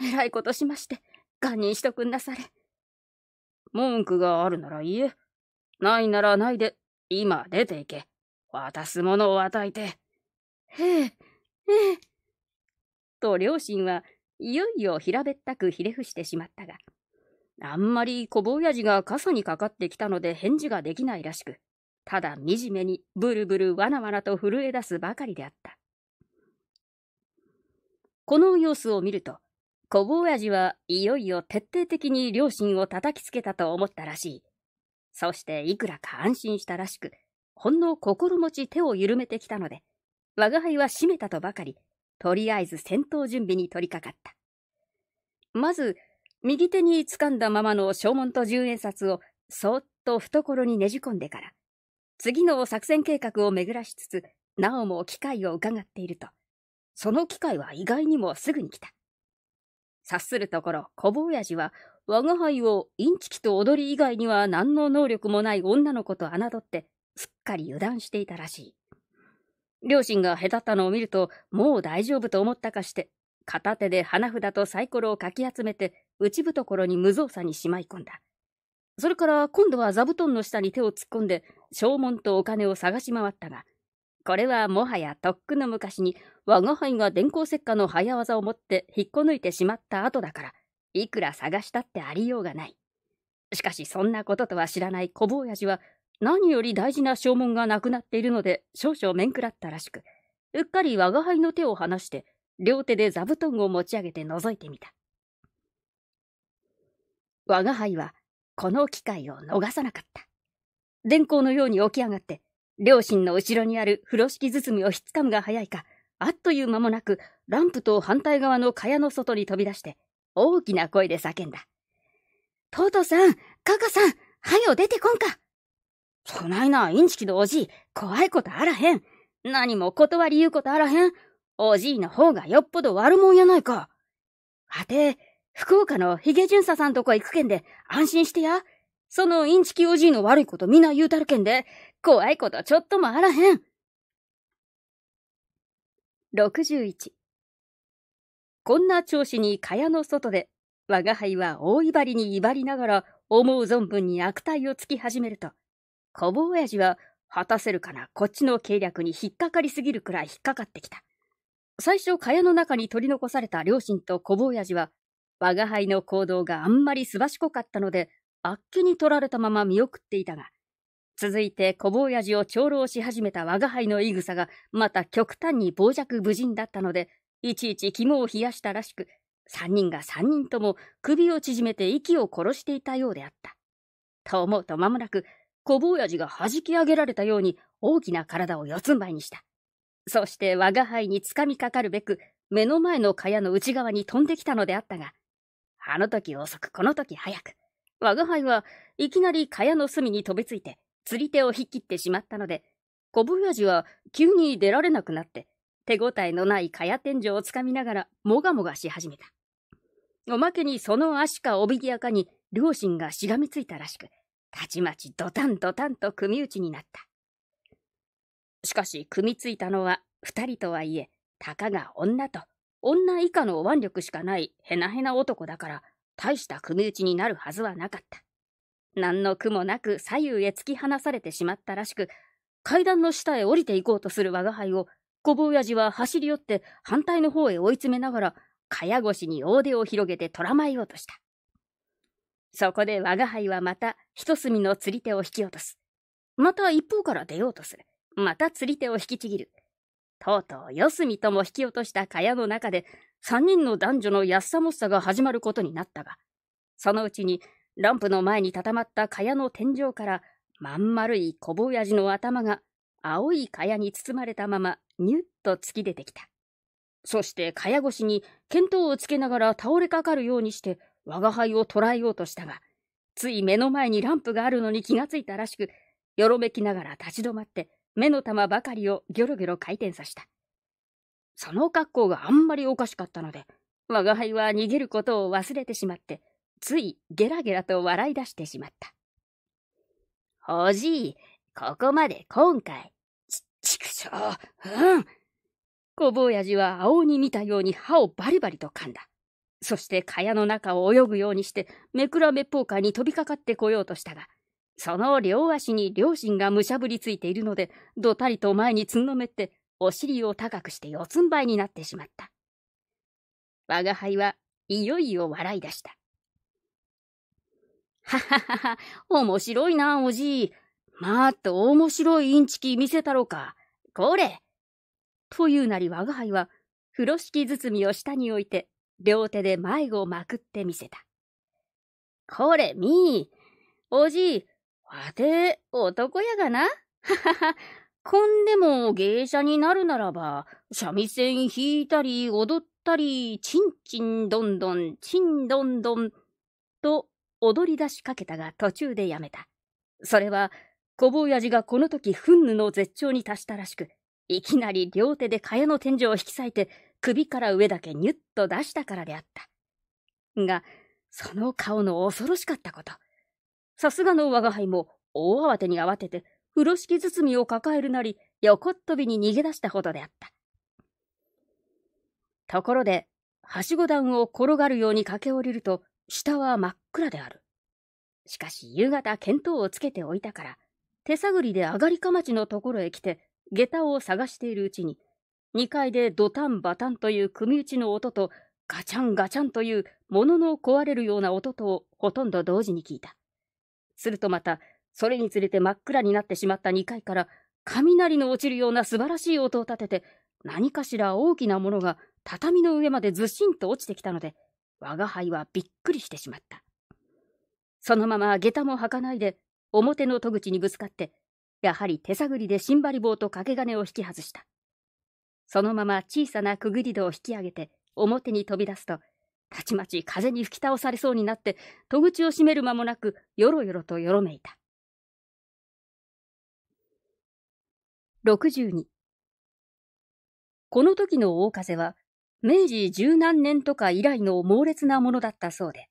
えらいことしまして、堪忍しとくんなされ。文句があるなら言え。ないならないで、今出て行け。渡すものを与えて。へえ、へえ。と両親はいよいよ平べったくひれ伏してしまったが、あんまり小坊やじが傘にかかってきたので返事ができないらしく、ただ惨めにブルブルわなわなと震え出すばかりであった。この様子を見ると、小坊やじはいよいよ徹底的に両親を叩きつけたと思ったらしい。そしていくらか安心したらしく、ほんの心持ち手を緩めてきたので、我が輩は閉めたとばかり、とりあえず戦闘準備に取り掛かった。まず、右手に掴んだままの正門と十円札をそっと懐にねじ込んでから、次の作戦計画を巡らしつつ、なおも機会を伺っていると、その機会は意外にもすぐに来た。察するところ、小坊やじは、我が輩をインチキと踊り以外には何の能力もない女の子と侮って、すっかり油断していたらしい。両親が手ったのを見ると、もう大丈夫と思ったかして、片手で花札とサイコロをかき集めて、内懐に無造作にしまい込んだ。それから今度は座布団の下に手を突っ込んで、証文とお金を探し回ったが、これはもはやとっくの昔に我が輩が電光石火の早業を持って引っこ抜いてしまった後だから、いくら探したってありようがない。しかしそんなこととは知らない小坊やじは、何より大事な証文がなくなっているので少々面食らったらしく、うっかり我が輩の手を離して両手で座布団を持ち上げて覗いてみた。我が輩は、この機会を逃さなかった。電光のように起き上がって、両親の後ろにある風呂敷包みをひっつかむが早いか、あっという間もなく、ランプと反対側の蚊帳の外に飛び出して、大きな声で叫んだ。トトさん、カカさん、はよ出てこんか。そないな、インチキのおじい、怖いことあらへん。何も断り言うことあらへん。おじいの方がよっぽど悪もんやないか。はて、福岡のヒゲ巡査さんとこ行くけんで、安心してや。そのインチキおじいの悪いことみな言うたるけんで、怖いことちょっともあらへん。61こんな調子に蚊帳の外で、我が輩は大威張りに威張りながら、思う存分に悪態をつき始めると、小坊親父は、果たせるかなこっちの計略に引っかかりすぎるくらい引っかかってきた。最初、蚊帳の中に取り残された両親と小坊やじは、我が輩の行動があんまりすばしこかったので、あっけに取られたまま見送っていたが、続いて小坊やじを長老し始めた我が輩のいぐさが、また極端に傍若無人だったので、いちいち肝を冷やしたらしく、三人が三人とも首を縮めて息を殺していたようであった。と思うと間もなく、小坊やじが弾き上げられたように大きな体を四つん這いにした。そして我が輩につかみかかるべく、目の前の蚊帳の内側に飛んできたのであったが、あの時遅くこの時早く、我が輩はいきなり蚊帳の隅に飛びついて、釣り手を引っ切ってしまったので、小ぶやじは急に出られなくなって、手応えのない蚊帳天井をつかみながら、もがもがし始めた。おまけにその足かおびきやかに両親がしがみついたらしく、たちまちドタンドタンと組打ちになった。しかし、組みついたのは、二人とはいえ、たかが女と、女以下の腕力しかないヘナヘナ男だから、大した組打ちになるはずはなかった。何の苦もなく左右へ突き放されてしまったらしく、階段の下へ降りていこうとする我が輩を、小坊親父は走り寄って反対の方へ追い詰めながら、かや越しに大手を広げて捕らまえようとした。そこで我が輩はまた一隅の釣り手を引き落とす。また一方から出ようとする。また釣り手を引きちぎる。とうとう四隅とも引き落とした蚊帳の中で、三人の男女の安さもっさが始まることになったが、そのうちに、ランプの前にたたまった蚊帳の天井から、まん丸い小坊じの頭が、青い蚊帳に包まれたまま、ニュッと突き出てきた。そして、蚊帳越しに、見当をつけながら倒れかかるようにして、我が輩を捕らえようとしたが、つい目の前にランプがあるのに気がついたらしく、よろめきながら立ち止まって、目の玉ばかりをギョロギョロ回転させた。その格好があんまりおかしかったので、我が輩は逃げることを忘れてしまって、ついゲラゲラと笑い出してしまった。おじい、ここまで今回。ち、ちくしょう、うん。小坊やじは青に見たように歯をバリバリと噛んだ。そして蚊帳の中を泳ぐようにして、めくらめっぽうかに飛びかかってこようとしたが、その両足に両親がむしゃぶりついているので、どたりと前につんのめって、お尻を高くして四つん這いになってしまった。我が輩はいよいよ笑い出した。はははは、面白いな、おじい。まあ、っと面白いインチキ見せたろか。これ。というなり我が輩は、風呂敷包みを下に置いて、両手で迷子をまくってみせた。これ、みー。おじい、わて、男やがな。ははは。こんでも芸者になるならば、三味線弾いたり踊ったり、ちんちんどんどん、ちんどんどん、と踊り出しかけたが途中でやめた。それは、小坊やじがこの時憤怒の絶頂に達したらしく、いきなり両手で蚊帳の天井を引き裂いて、首から上だけニュッと出したからであった。が、その顔の恐ろしかったこと。さすがの我が輩も大慌てに慌てて、風呂敷包みを抱えるなり、横っ飛びに逃げ出したほどであった。ところで、はしご段を転がるように駆け下りると、下は真っ暗である。しかし夕方見当をつけておいたから、手探りで上がりかまちのところへ来て、下駄を探しているうちに、2階でドタンバタンという組打ちの音と、ガチャンガチャンという物の壊れるような音とほとんど同時に聞いた。するとまた、それにつれて真っ暗になってしまった2階から、雷の落ちるような素晴らしい音を立てて、何かしら大きなものが畳の上までずしんと落ちてきたので、我が輩はびっくりしてしまった。そのまま下駄も履かないで、表の戸口にぶつかって、やはり手探りでシンバリ棒と掛け金を引き外した。そのまま小さなくぐり戸を引き上げて、表に飛び出すと、たちまち風に吹き倒されそうになって、戸口を閉める間もなく、よろよろとよろめいた。62この時の大風は、明治十何年とか以来の猛烈なものだったそうで、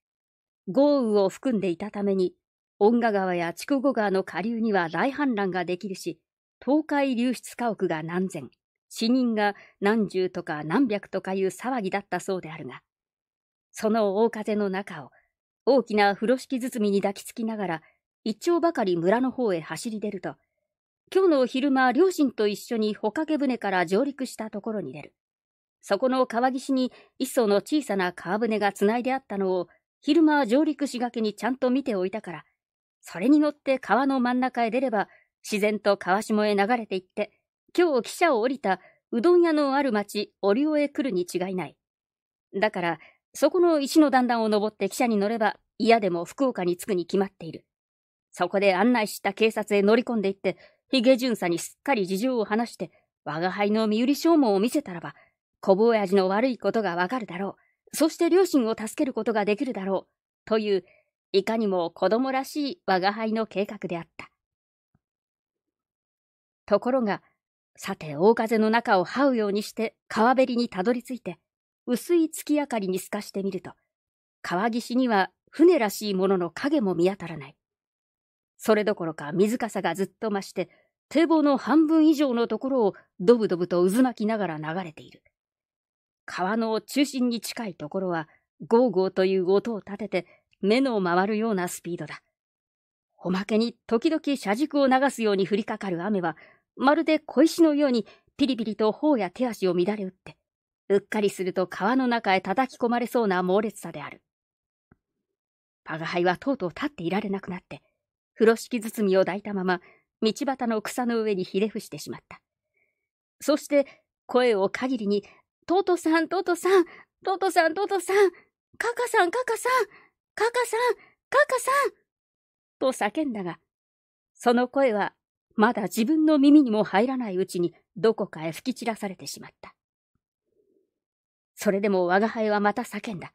豪雨を含んでいたために、遠賀川や筑後川の下流には大氾濫ができるし、倒壊流出家屋が何千、死人が何十とか何百とかいう騒ぎだったそうであるが、その大風の中を、大きな風呂敷包みに抱きつきながら、一丁ばかり村の方へ走り出ると、今日の昼間、両親と一緒に帆掛け船から上陸したところに出る。そこの川岸に一艘の小さな川船がつないであったのを、昼間上陸しがけにちゃんと見ておいたから、それに乗って川の真ん中へ出れば、自然と川下へ流れていって、今日汽車を降りたうどん屋のある町、折尾へ来るに違いない。だから、そこの石の段々を登って汽車に乗れば、嫌でも福岡に着くに決まっている。そこで案内した警察へ乗り込んでいって、ヒゲ巡査にすっかり事情を話して、我輩の身売り証文を見せたらば、小坊やじの悪いことがわかるだろう。そして両親を助けることができるだろう。という、いかにも子供らしい我輩の計画であった。ところが、さて大風の中を這うようにして川べりにたどり着いて、薄い月明かりに透かしてみると、川岸には船らしいものの影も見当たらない。それどころか水かさがずっと増して、堤防の半分以上のところをドブドブと渦巻きながら流れている。川の中心に近いところは、ゴーゴーという音を立てて、目の回るようなスピードだ。おまけに時々車軸を流すように降りかかる雨は、まるで小石のようにピリピリと頬や手足を乱れ打って、うっかりすると川の中へ叩き込まれそうな猛烈さである。パガハイはとうとう立っていられなくなって、風呂敷包みを抱いたまま、道端の草の上にひれ伏してしまった。そして、声を限りに、トとトさん、トとトさん、トートさん、トトさん、カカさん、カカさん、カカさん、カカさん、と叫んだが、その声は、まだ自分の耳にも入らないうちに、どこかへ吹き散らされてしまった。それでも我輩はまた叫んだ。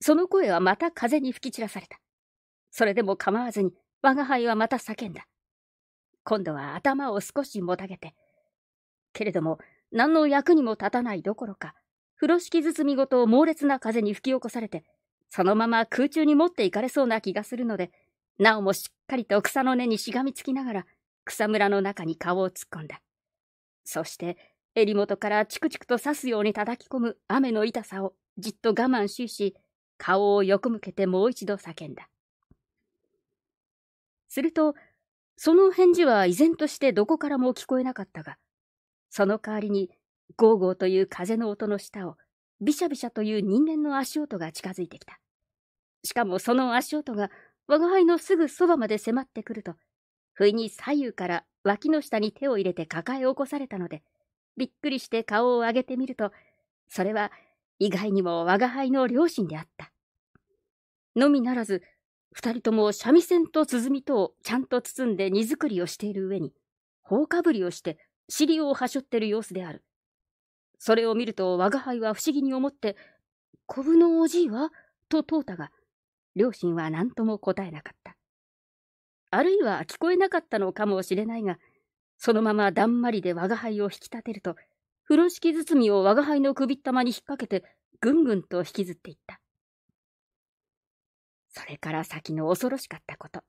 その声はまた風に吹き散らされた。それでも構わずに我輩はまた叫んだ。今度は頭を少しもたげて。けれども、何の役にも立たないどころか、風呂敷包みごと猛烈な風に吹き起こされて、そのまま空中に持っていかれそうな気がするので、なおもしっかりと草の根にしがみつきながら、草むらの中に顔を突っ込んだ。そして、襟元からチクチクと刺すように叩き込む雨の痛さをじっと我慢しし、顔を横向けてもう一度叫んだ。すると、その返事は依然としてどこからも聞こえなかったが、その代わりに、ゴーゴーという風の音の下を、ビシャビシャという人間の足音が近づいてきた。しかもその足音が、我輩のすぐそばまで迫ってくると、不意に左右から脇の下に手を入れて抱え起こされたので、びっくりして顔を上げてみると、それは意外にも我輩の両親であった。のみならず、二人とも三味線と鼓とをちゃんと包んで荷造りをしている上に、頬かぶりをして尻をはしょってる様子である。それを見ると我輩は不思議に思って、こぶのおじいはと問うたが、両親は何とも答えなかった。あるいは聞こえなかったのかもしれないが、そのままだんまりで我が輩を引き立てると、風呂敷包みを我が輩の首ったまに引っ掛けて、ぐんぐんと引きずっていった。それから先の恐ろしかったこと。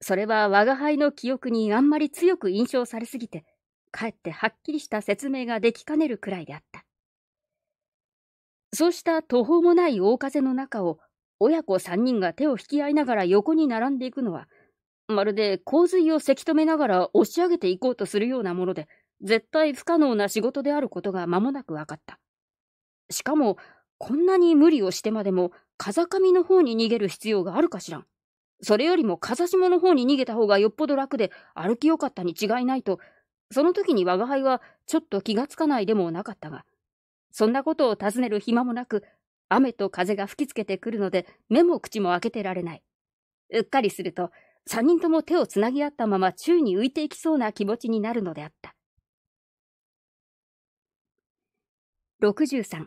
それは我が輩の記憶にあんまり強く印象されすぎて、かえってはっきりした説明ができかねるくらいであった。そうした途方もない大風の中を、親子三人が手を引き合いながら横に並んでいくのは、まるで洪水をせき止めながら押し上げていこうとするようなもので、絶対不可能な仕事であることが間もなく分かった。しかも、こんなに無理をしてまでも、風上の方に逃げる必要があるかしらん。それよりも風下の方に逃げた方がよっぽど楽で歩きよかったに違いないと、その時に我が輩はちょっと気がつかないでもなかったが、そんなことを尋ねる暇もなく、雨と風が吹きつけてくるので目も口も開けてられない。うっかりすると、三人とも手をつなぎ合ったまま宙に浮いていきそうな気持ちになるのであった。六3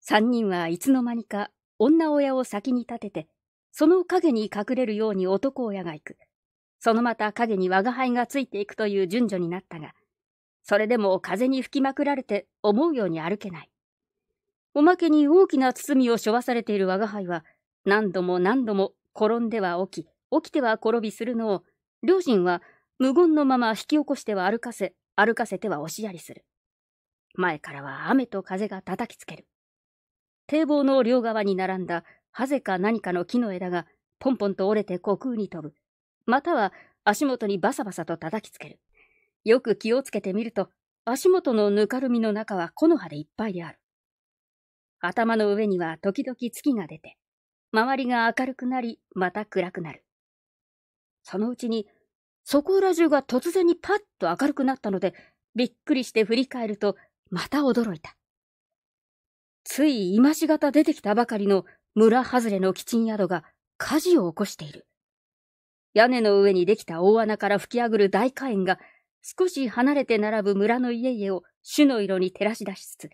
三人はいつの間にか女親を先に立てて、その陰に隠れるように男親が行く。そのまた陰に我輩がついていくという順序になったが、それでも風に吹きまくられて思うように歩けない。おまけに大きな包みを背負わされている我輩は、何度も何度も転んでは起き、起きては転びするのを、両親は無言のまま引き起こしては歩かせ、歩かせては押しやりする。前からは雨と風が叩きつける。堤防の両側に並んだ、はぜか何かの木の枝が、ポンポンと折れて虚空に飛ぶ。または、足元にバサバサと叩きつける。よく気をつけてみると、足元のぬかるみの中は木の葉でいっぱいである。頭の上には時々月が出て、周りが明るくなり、また暗くなる。そのうちに、そこら中が突然にパッと明るくなったので、びっくりして振り返ると、また驚いた。つい今しがた出てきたばかりの村外れの基地宿が火事を起こしている。屋根の上にできた大穴から吹き上がる大火炎が、少し離れて並ぶ村の家々を朱の色に照らし出しつつ、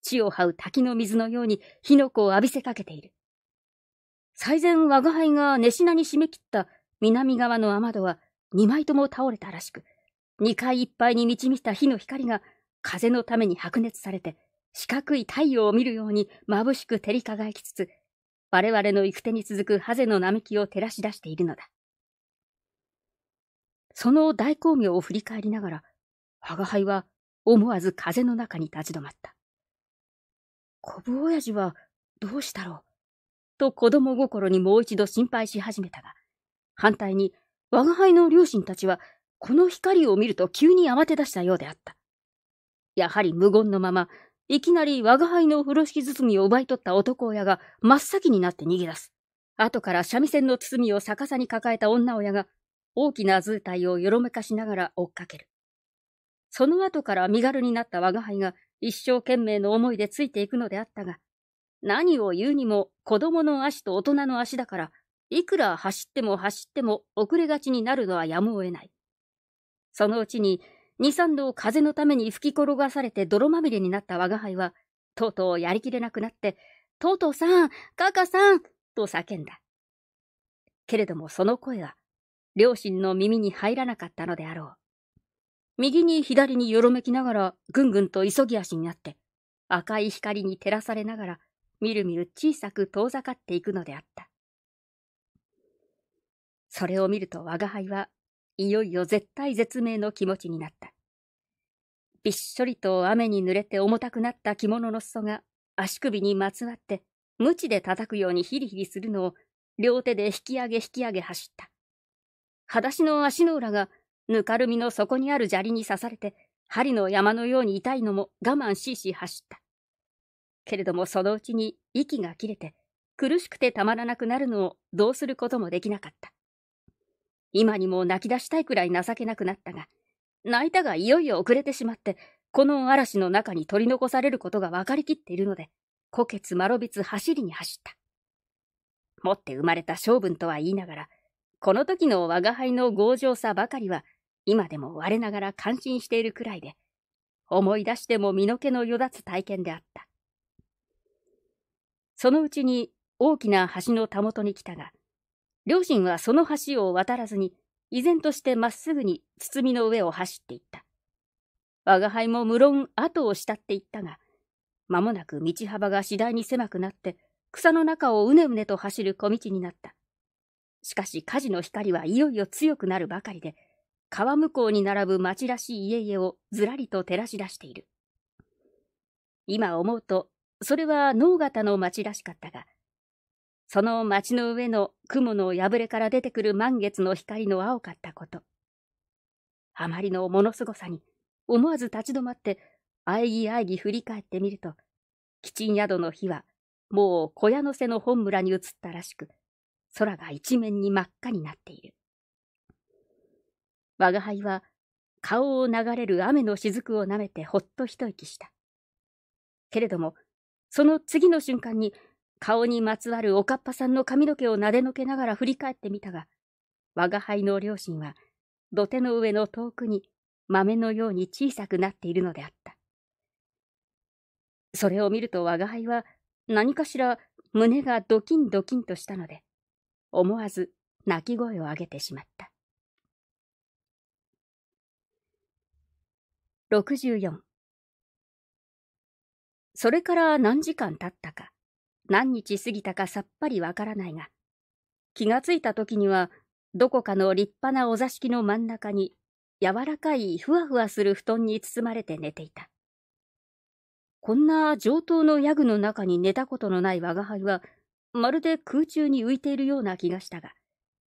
地を這う滝の水のように火の粉を浴びせかけている。最前我が輩が寝しなに締め切った南側の雨戸は2枚とも倒れたらしく、2階いっぱいに満ち満ちた火の光が風のために白熱されて、四角い太陽を見るように眩しく照り輝きつつ、我々の行く手に続くハゼの並木を照らし出しているのだ。その大光明を振り返りながら、我が輩は思わず風の中に立ち止まった。小ぶ親父はどうしたろうと子供心にもう一度心配し始めたが、反対に我輩の両親たちはこの光を見ると急に慌て出したようであった。やはり無言のまま、いきなり我輩の風呂敷包みを奪い取った男親が真っ先になって逃げ出す。後から三味線の包みを逆さに抱えた女親が大きな図体をよろめかしながら追っかける。その後から身軽になった我輩が一生懸命の思いでついていくのであったが、何を言うにも子供の足と大人の足だから、いくら走っても走っても遅れがちになるのはやむを得ない。そのうちに、二三度風のために吹き転がされて泥まみれになった我が輩は、とうとうやりきれなくなって、とうとうさん、かかさん、と叫んだ。けれどもその声は、両親の耳に入らなかったのであろう。右に左によろめきながら、ぐんぐんと急ぎ足になって、赤い光に照らされながら、みるみる小さく遠ざかっていくのであった。それを見ると我が輩はいよいよ絶対絶命の気持ちになった。びっしょりと雨に濡れて重たくなった着物の裾が足首にまつわって、無知で叩くようにヒリヒリするのを両手で引き上げ引き上げ走った。裸足の足の裏がぬかるみの底にある砂利に刺されて、針の山のように痛いのも我慢しいし走った。けれどもそのうちに息が切れて、苦しくてたまらなくなるのをどうすることもできなかった。今にも泣き出したいくらい情けなくなったが、泣いたがいよいよ遅れてしまって、この嵐の中に取り残されることが分かりきっているので、虎血まろびつ走りに走った。持って生まれた性分とは言いながら、この時の我が輩の強情さばかりは、今でも我ながら感心しているくらいで、思い出しても身の毛のよだつ体験であった。そのうちに大きな橋のたもとに来たが、両親はその橋を渡らずに、依然としてまっすぐに包みの上を走っていった。我が輩も無論後を慕っていったが、間もなく道幅が次第に狭くなって、草の中をうねうねと走る小道になった。しかし火事の光はいよいよ強くなるばかりで、川向こうに並ぶ町らしい家々をずらりと照らし出している。今思うとそれは能形の町らしかったが、その町の上の雲の破れから出てくる満月の光の青かったこと。あまりのものすごさに、思わず立ち止まって、あいぎあいぎ振り返ってみると、基ん宿の火は、もう小屋の瀬の本村に移ったらしく、空が一面に真っ赤になっている。我が輩は、顔を流れる雨の雫を舐めてほっと一息した。けれども、その次の瞬間に、顔にまつわるおかっぱさんの髪の毛をなでのけながら振り返ってみたが、我が輩の両親は、土手の上の遠くに豆のように小さくなっているのであった。それを見ると我が輩は、何かしら胸がドキンドキンとしたので、思わず泣き声を上げてしまった。64それから何時間経ったか、何日過ぎたかさっぱりわからないが、気がついた時には、どこかの立派なお座敷の真ん中に、柔らかいふわふわする布団に包まれて寝ていた。こんな上等のヤグの中に寝たことのない我が輩は、まるで空中に浮いているような気がしたが、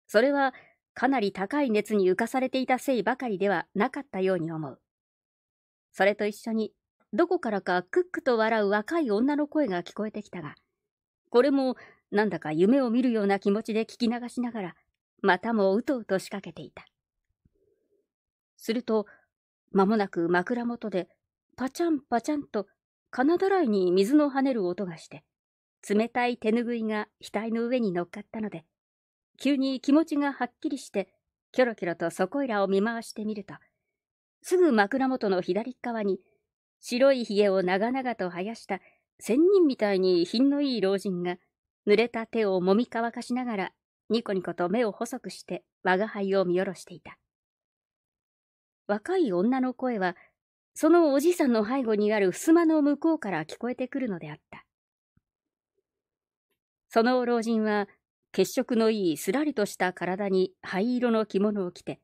それはかなり高い熱に浮かされていたせいばかりではなかったように思う。それと一緒にどこからかクックと笑う若い女の声が聞こえてきたが、これもなんだか夢を見るような気持ちで聞き流しながら、またもうとうと仕掛けていた。すると、間もなく枕元で、パチャンパチャンと金だらいに水の跳ねる音がして、冷たい手ぬぐいが額の上に乗っかったので、急に気持ちがはっきりして、キョロキョロとそこいらを見回してみると、すぐ枕元の左側に白いひげを長々と生やした仙人みたいに品のいい老人が、濡れた手をもみ乾かしながら、ニコニコと目を細くして吾輩を見下ろしていた。若い女の声は、そのおじいさんの背後にある襖の向こうから聞こえてくるのであった。その老人は、血色のいいすらりとした体に灰色の着物を着て、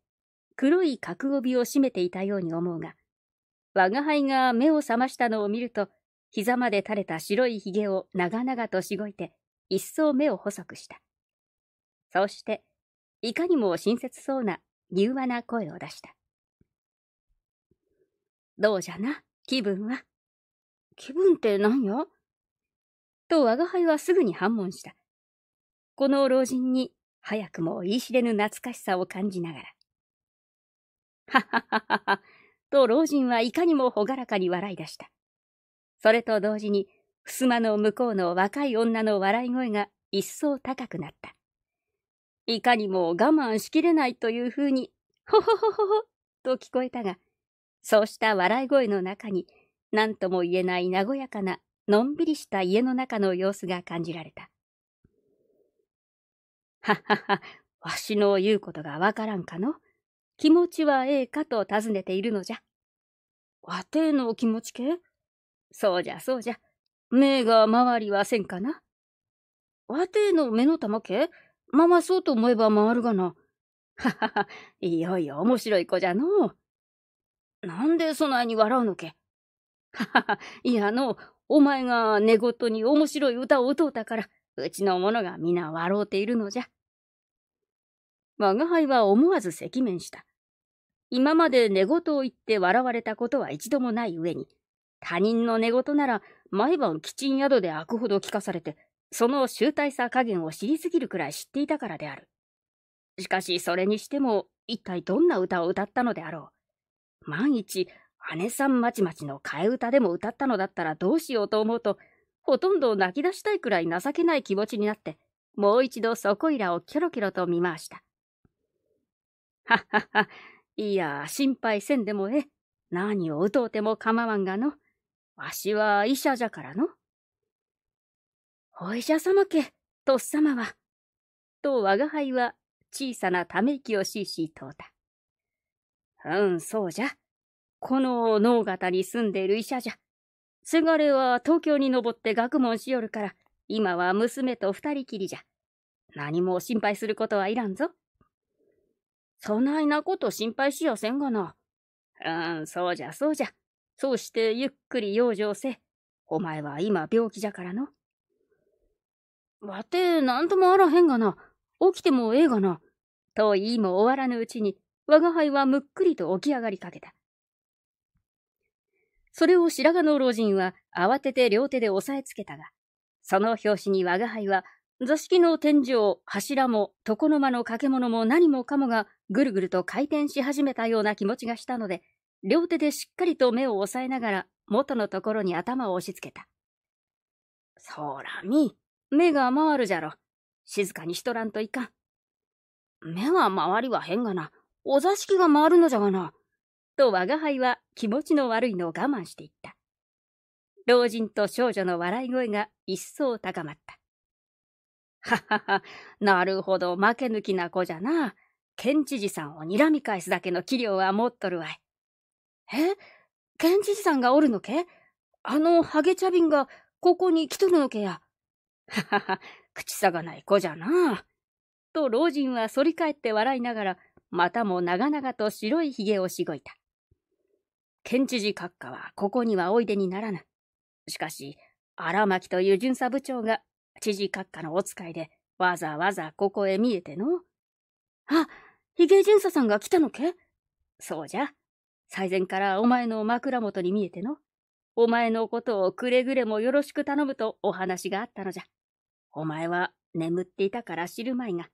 黒い角帯を締めていたように思うが、我が輩が目を覚ましたのを見ると、膝まで垂れた白いひげを長々としごいて、一層目を細くした。そうして、いかにも親切そうな、柔和な声を出した。どうじゃな、気分は。気分って何よと我が輩はすぐに反問した。この老人に早くも言い知れぬ懐かしさを感じながら。ははははは。と老人はいかにも朗らかに笑い出した。それと同時に、襖の向こうの若い女の笑い声が一層高くなった。いかにも我慢しきれないというふうに、ほほほほほと聞こえたが、そうした笑い声の中に、何とも言えない和やかな、のんびりした家の中の様子が感じられた。はっはっは、わしの言うことがわからんかの気持ちはええかと尋ねているのじゃ。わての気持ちけそうじゃそうじゃ。目が回りはせんかな。わての目の玉け回そうと思えば回るがな。ははは、いよいよ面白い子じゃの。なんでそないに笑うのけははは、いやの、お前が寝言に面白い歌を歌うたから、うちの者が皆笑うているのじゃ。吾輩は思わず赤面した。今まで寝言を言って笑われたことは一度もない上に、他人の寝言なら毎晩チン宿で開くほど聞かされて、その集大さ加減を知りすぎるくらい知っていたからである。しかしそれにしても、一体どんな歌を歌ったのであろう。万一、姉さんまちまちの替え歌でも歌ったのだったらどうしようと思うと、ほとんど泣き出したいくらい情けない気持ちになって、もう一度そこいらをキョロキョロと見回した。ははは、いや、心配せんでもええ。何をとうても構わんがの。わしは医者じゃからの。お医者様け、とっさまは。と我が輩は小さなため息をしいしいとうた。うん、そうじゃ。この能型に住んでいる医者じゃ。せがれは東京に登って学問しよるから、今は娘と二人きりじゃ。何も心配することはいらんぞ。そないなこと心配しやせんがな。うん、そうじゃそうじゃ。そうしてゆっくり養生せ。お前は今病気じゃからの。わて、なんともあらへんがな。起きてもええがな。と言いも終わらぬうちに、我が輩はむっくりと起き上がりかけた。それを白髪の老人は慌てて両手で押さえつけたが、その拍子に我が輩は座敷の天井、柱も、床の間の掛物も何もかもがぐるぐると回転し始めたような気持ちがしたので、両手でしっかりと目を押さえながら元のところに頭を押し付けた。そらみ、目が回るじゃろ。静かにしとらんといかん。目は回りは変がな。お座敷が回るのじゃがな。と我が輩は気持ちの悪いのを我慢していった。老人と少女の笑い声が一層高まった。ははは、なるほど、負け抜きな子じゃな。県知事さんを睨み返すだけの器量は持っとるわい。え県知事さんがおるのけあのハゲチャビンがここに来とるのけや。ははは、口さがない子じゃな。と老人は反り返って笑いながら、またも長々と白い髭をしごいた。県知事閣下はここにはおいでにならぬ。しかし、荒牧という巡査部長が知事閣下のお使いで、わざわざここへ見えての。あ、ヒゲ巡査さんが来たのけそうじゃ。最前からお前の枕元に見えての。お前のことをくれぐれもよろしく頼むとお話があったのじゃ。お前は眠っていたから知るまいが。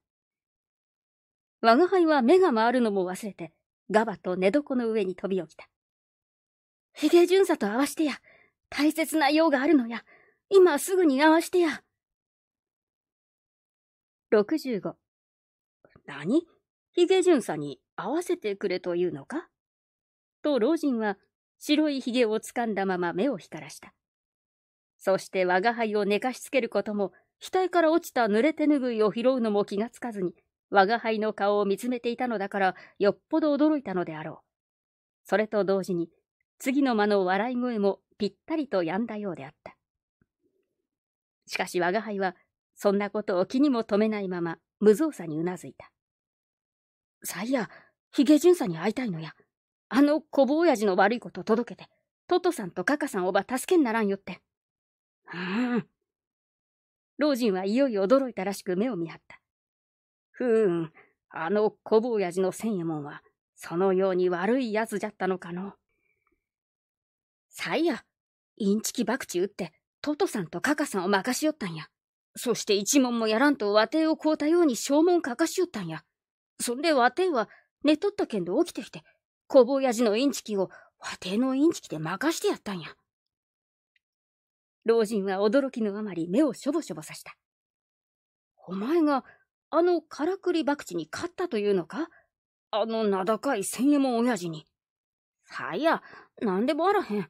我が輩は目が回るのも忘れて、ガバと寝床の上に飛び起きた。ヒゲ巡査と会わしてや。大切な用があるのや。今すぐに会わしてや。65何ヒゲ巡査に会わせてくれというのかと老人は白いヒゲをつかんだまま目を光らした。そして我が輩を寝かしつけることも、額から落ちた濡れ手ぬぐいを拾うのも気がつかずに、我が輩の顔を見つめていたのだから、よっぽど驚いたのであろう。それと同時に、次の間の笑い声もぴったりと止んだようであった。しかし我が輩は、そんなことを気にも留めないまま、無造作にうなずいた。さいや、ヒゲ巡査に会いたいのや。あの小坊親父の悪いこと届けて、トトさんとカカさんおば助けにならんよって。うん。老人はいよいよ驚いたらしく目を見張った。ふーん、あの小坊親父の千右衛門は、そのように悪い奴じゃったのかの。さいや、インチキ博打打って、トトさんとカカさんを任しよったんや。そして一問もやらんと和帝を買うたように証文書かしよったんや。そんで和帝は寝とったけんど起きてきて、小坊やじのインチキを和帝のインチキで任してやったんや。老人は驚きのあまり目をしょぼしょぼさした。お前があのからくり博打に勝ったというのかあの名高い千右衛門親父に。さや、なんでもあらへん。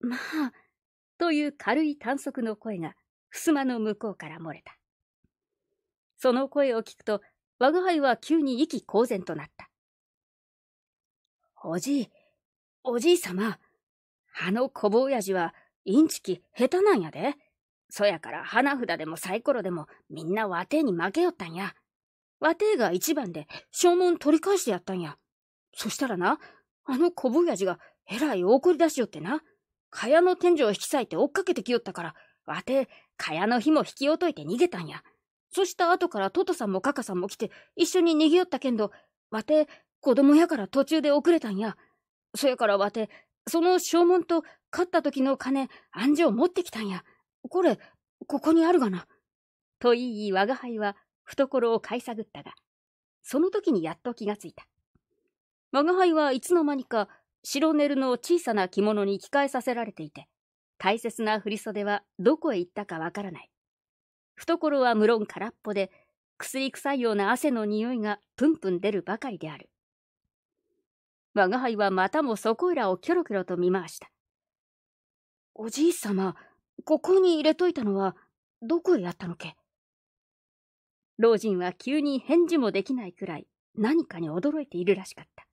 まあ、という軽い短足の声が襖の向こうから漏れた。その声を聞くと、我が輩は急に息公然となった。おじい、おじい様、あの小坊やじは、インチキ下手なんやで。そやから花札でもサイコロでもみんな和亭に負けよったんや。和亭が一番で証文取り返してやったんや。そしたらな、あの小坊やじがえらい怒り出しよってな。蚊帳の天井を引き裂いて追っかけてきよったから、わて、蚊帳のも引き落といて逃げたんや。そした後からトトさんもカカさんも来て一緒に逃げよったけんど、わて、子供やから途中で遅れたんや。そやからわて、その証文と勝った時の金、暗示を持ってきたんや。これ、ここにあるがな。と言い、我が輩は懐を買い探ったが、その時にやっと気がついた。我が輩はいつの間にか白ネルの小さな着物に着替えさせられていて、大切な振袖はどこへ行ったかわからない。懐は無論空っぽで、薬臭いような汗の匂いがプンプン出るばかりである。我が輩はまたもそこいらをキョロキョロと見回した。おじいさま、ここに入れといたのは、どこへやったのけ老人は急に返事もできないくらい何かに驚いているらしかった。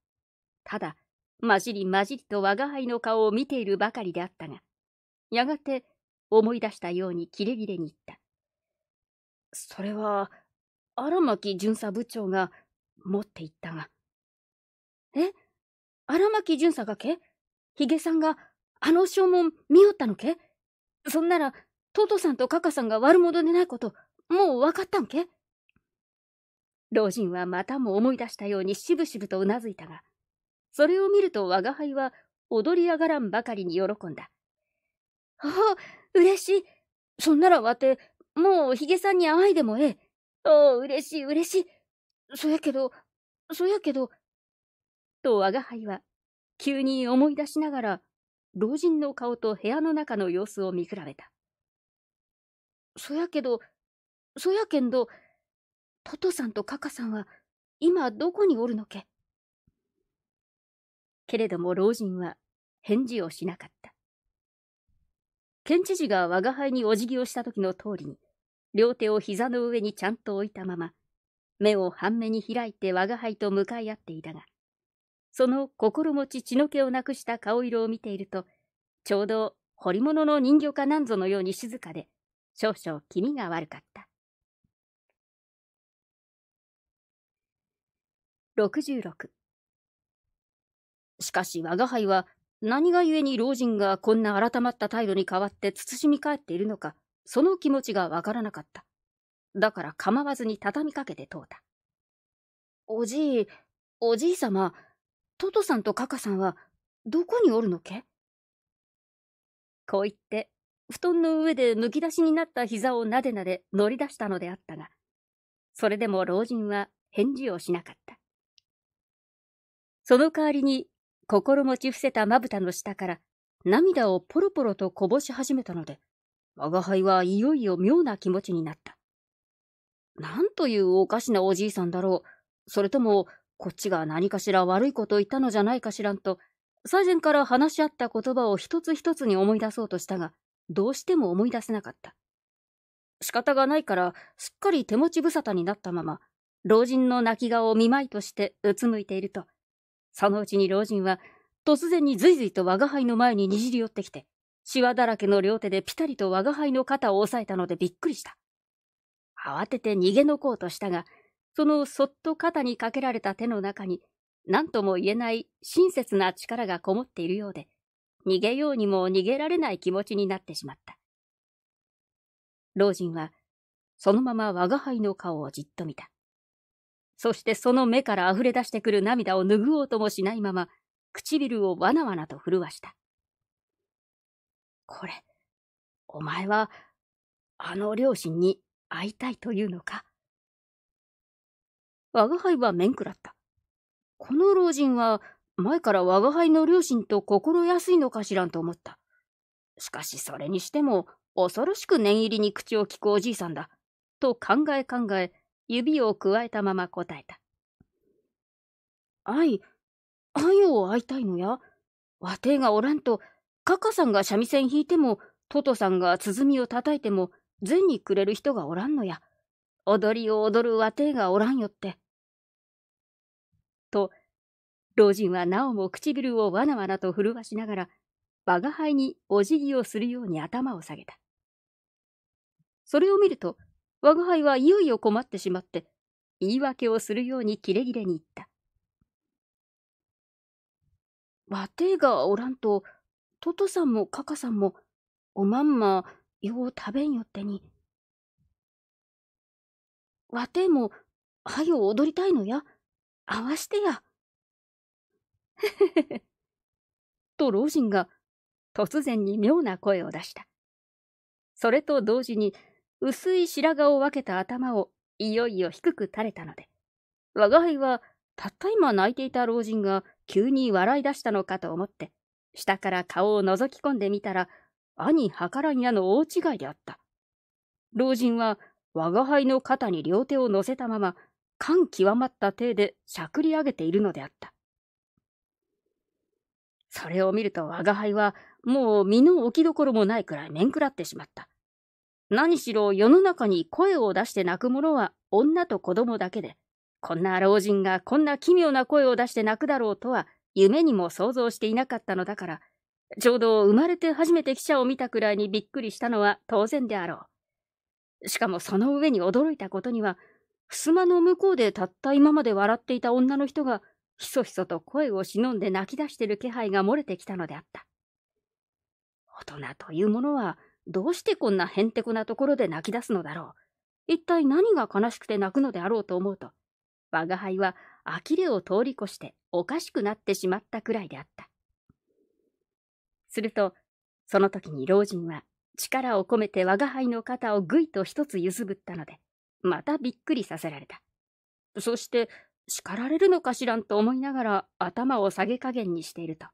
ただ、まじりまじりと我が輩の顔を見ているばかりであったが、やがて思い出したようにキレキレに言った。それは、荒牧巡査部長が持っていったが。え荒牧巡査がけヒゲさんがあの証文見よったのけそんなら、トトさんとカカさんが悪者でないこと、もう分かったんけ老人はまたも思い出したようにしぶしぶとうなずいたが、それを見ると我が輩は踊り上がらんばかりに喜んだ。ああ、嬉しい。そんならわて、もうヒゲさんに会いでもええ。おう、嬉しい、嬉しい。そやけど、そやけど。と、我が輩は、急に思い出しながら、老人の顔と部屋の中の様子を見比べた。そやけど、そやけんど、トトさんとカカさんは、今どこにおるのけけれども老人は返事をしなかった。県知事が我輩にお辞儀をした時の通りに、両手を膝の上にちゃんと置いたまま、目を半目に開いて我輩と向かい合っていたが、その心持ち血の気をなくした顔色を見ていると、ちょうど彫り物の人魚かなんぞのように静かで、少々気味が悪かった。66しかし我輩は何がゆえに老人がこんな改まった態度に変わって慎み返っているのか、その気持ちがわからなかった。だから構わずに畳みかけて通った。おじい、おじい様、トトさんとカカさんは、どこにおるのけこう言って、布団の上でむき出しになった膝をなでなで乗り出したのであったが、それでも老人は返事をしなかった。その代わりに心持ち伏せたまぶたの下から涙をポロポロとこぼし始めたので、我が輩はいよいよ妙な気持ちになった。なんというおかしなおじいさんだろう。それとも、こっちが何かしら悪いことを言ったのじゃないかしらんと、最前から話し合った言葉を一つ一つに思い出そうとしたが、どうしても思い出せなかった。仕方がないから、すっかり手持ち無沙汰になったまま、老人の泣き顔を見舞いとしてうつむいていると、そのうちに老人は、突然にずいずいと我が輩の前ににじり寄ってきて、シワだらけの両手でぴたりと我が輩の肩を押さえたのでびっくりした。慌てて逃げのこうとしたが、そのそっと肩にかけられた手の中に、何とも言えない親切な力がこもっているようで、逃げようにも逃げられない気持ちになってしまった。老人は、そのまま我が輩の顔をじっと見た。そしてその目から溢れ出してくる涙を拭おうともしないまま、唇をわなわなと震わした。これ、お前は、あの両親に会いたいというのか我が輩は面食らった。この老人は、前から我が輩の両親と心安いのかしらんと思った。しかしそれにしても、恐ろしく念入りに口を利くおじいさんだ。と考え考え、指をくわえたまま答えた。あい、あいを会いたいのや。和亭がおらんと、カカさんが三味線弾いても、トトさんが鼓を叩いても、銭にくれる人がおらんのや。踊りを踊る和亭がおらんよって。と、老人はなおも唇をわなわなと震わしながら、我が輩にお辞儀をするように頭を下げた。それを見ると、我が輩はいよいよ困ってしまって、言い訳をするようにキレキレに言った。わてがおらんと、トトさんもカカさんも、おまんま、よう食べんよってに。わても、はよ踊りたいのや。合わしてや。と老人が、突然に妙な声を出した。それと同時に、薄い白髪を分けた頭をいよいよ低く垂れたので、我が輩はたった今泣いていた老人が急に笑い出したのかと思って、下から顔を覗き込んでみたら、兄計らんやの大違いであった。老人は我が輩の肩に両手を乗せたまま、感極まった手でしゃくり上げているのであった。それを見ると我が輩はもう身の置きどころもないくらい面食らってしまった。何しろ世の中に声を出して泣く者は女と子供だけで、こんな老人がこんな奇妙な声を出して泣くだろうとは夢にも想像していなかったのだから、ちょうど生まれて初めて記者を見たくらいにびっくりしたのは当然であろう。しかもその上に驚いたことには、襖の向こうでたった今まで笑っていた女の人が、ひそひそと声を忍んで泣き出してる気配が漏れてきたのであった。大人というものは、どうしてこんなへんてこなところで泣き出すのだろう。一体何が悲しくて泣くのであろうと思うと、我が輩は呆れを通り越しておかしくなってしまったくらいであった。すると、その時に老人は力を込めて我が輩の肩をぐいと一つ揺すぶったので、またびっくりさせられた。そして、叱られるのかしらんと思いながら頭を下げ加減にしていると、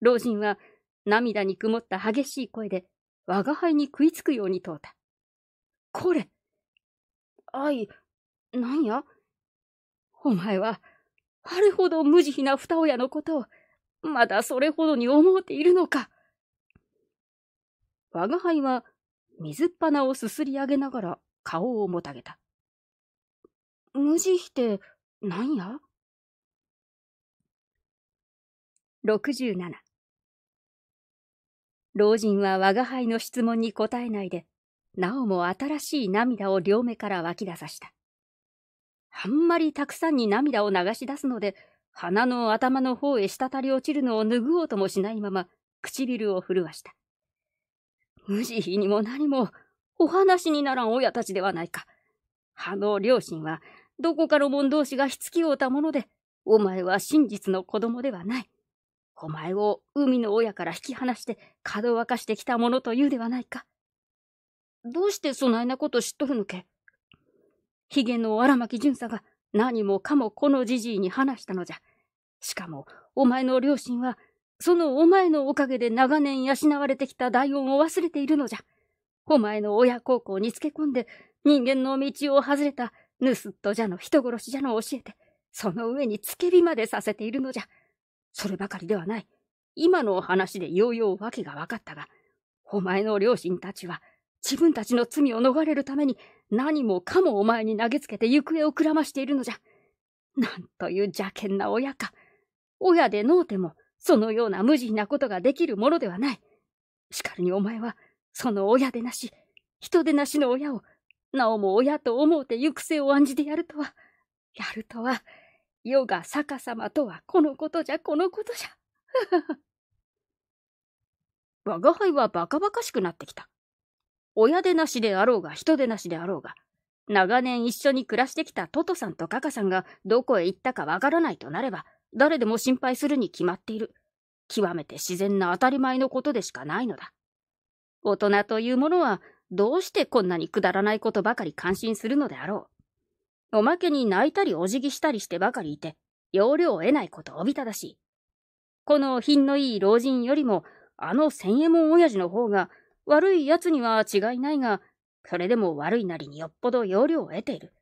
老人は涙に曇った激しい声で我が輩に食いつくように問うた。これあい、なんやお前は、あれほど無慈悲な二親のことを、まだそれほどに思うているのか。我が輩は、水っ鼻をすすり上げながら顔をもたげた。無慈悲って何や ?67 老人は我が輩の質問に答えないで、なおも新しい涙を両目から湧き出さした。あんまりたくさんに涙を流し出すので、鼻の頭の方へ滴り落ちるのを拭おうともしないまま、唇を震わした。無慈悲にも何も、お話にならん親たちではないか。あの両親は、どこかの者同士がしつきおうたもので、お前は真実の子供ではない。お前を海の親から引き離して、かどわかしてきたものというではないか。どうしてそないなこと知っとるのけヒゲの荒牧巡査が何もかもこのじじいに話したのじゃ。しかも、お前の両親は、そのお前のおかげで長年養われてきた大恩を忘れているのじゃ。お前の親孝行につけ込んで、人間の道を外れた、盗っ人じゃの人殺しじゃの教えて、その上につけ火までさせているのじゃ。そればかりではない。今の話でようようけが分かったが、お前の両親たちは自分たちの罪を逃れるために何もかもお前に投げつけて行方をくらましているのじゃ。なんという邪険な親か。親でのうてもそのような無慈悲なことができるものではない。しかるにお前はその親でなし、人でなしの親を、なおも親と思うて行く末を案じてやるとは、やるとは、世が逆さまとはこのことじゃこのことじゃ。我が輩はバカバカしくなってきた。親でなしであろうが人でなしであろうが、長年一緒に暮らしてきたトトさんとカカさんがどこへ行ったかわからないとなれば、誰でも心配するに決まっている。極めて自然な当たり前のことでしかないのだ。大人というものは、どうしてこんなにくだらないことばかり感心するのであろう。おまけに泣いたりお辞儀したりしてばかりいて、要領を得ないことおびただしい。この品のいい老人よりも、あの千右衛門親父の方が、悪い奴には違いないが、それでも悪いなりによっぽど要領を得ている。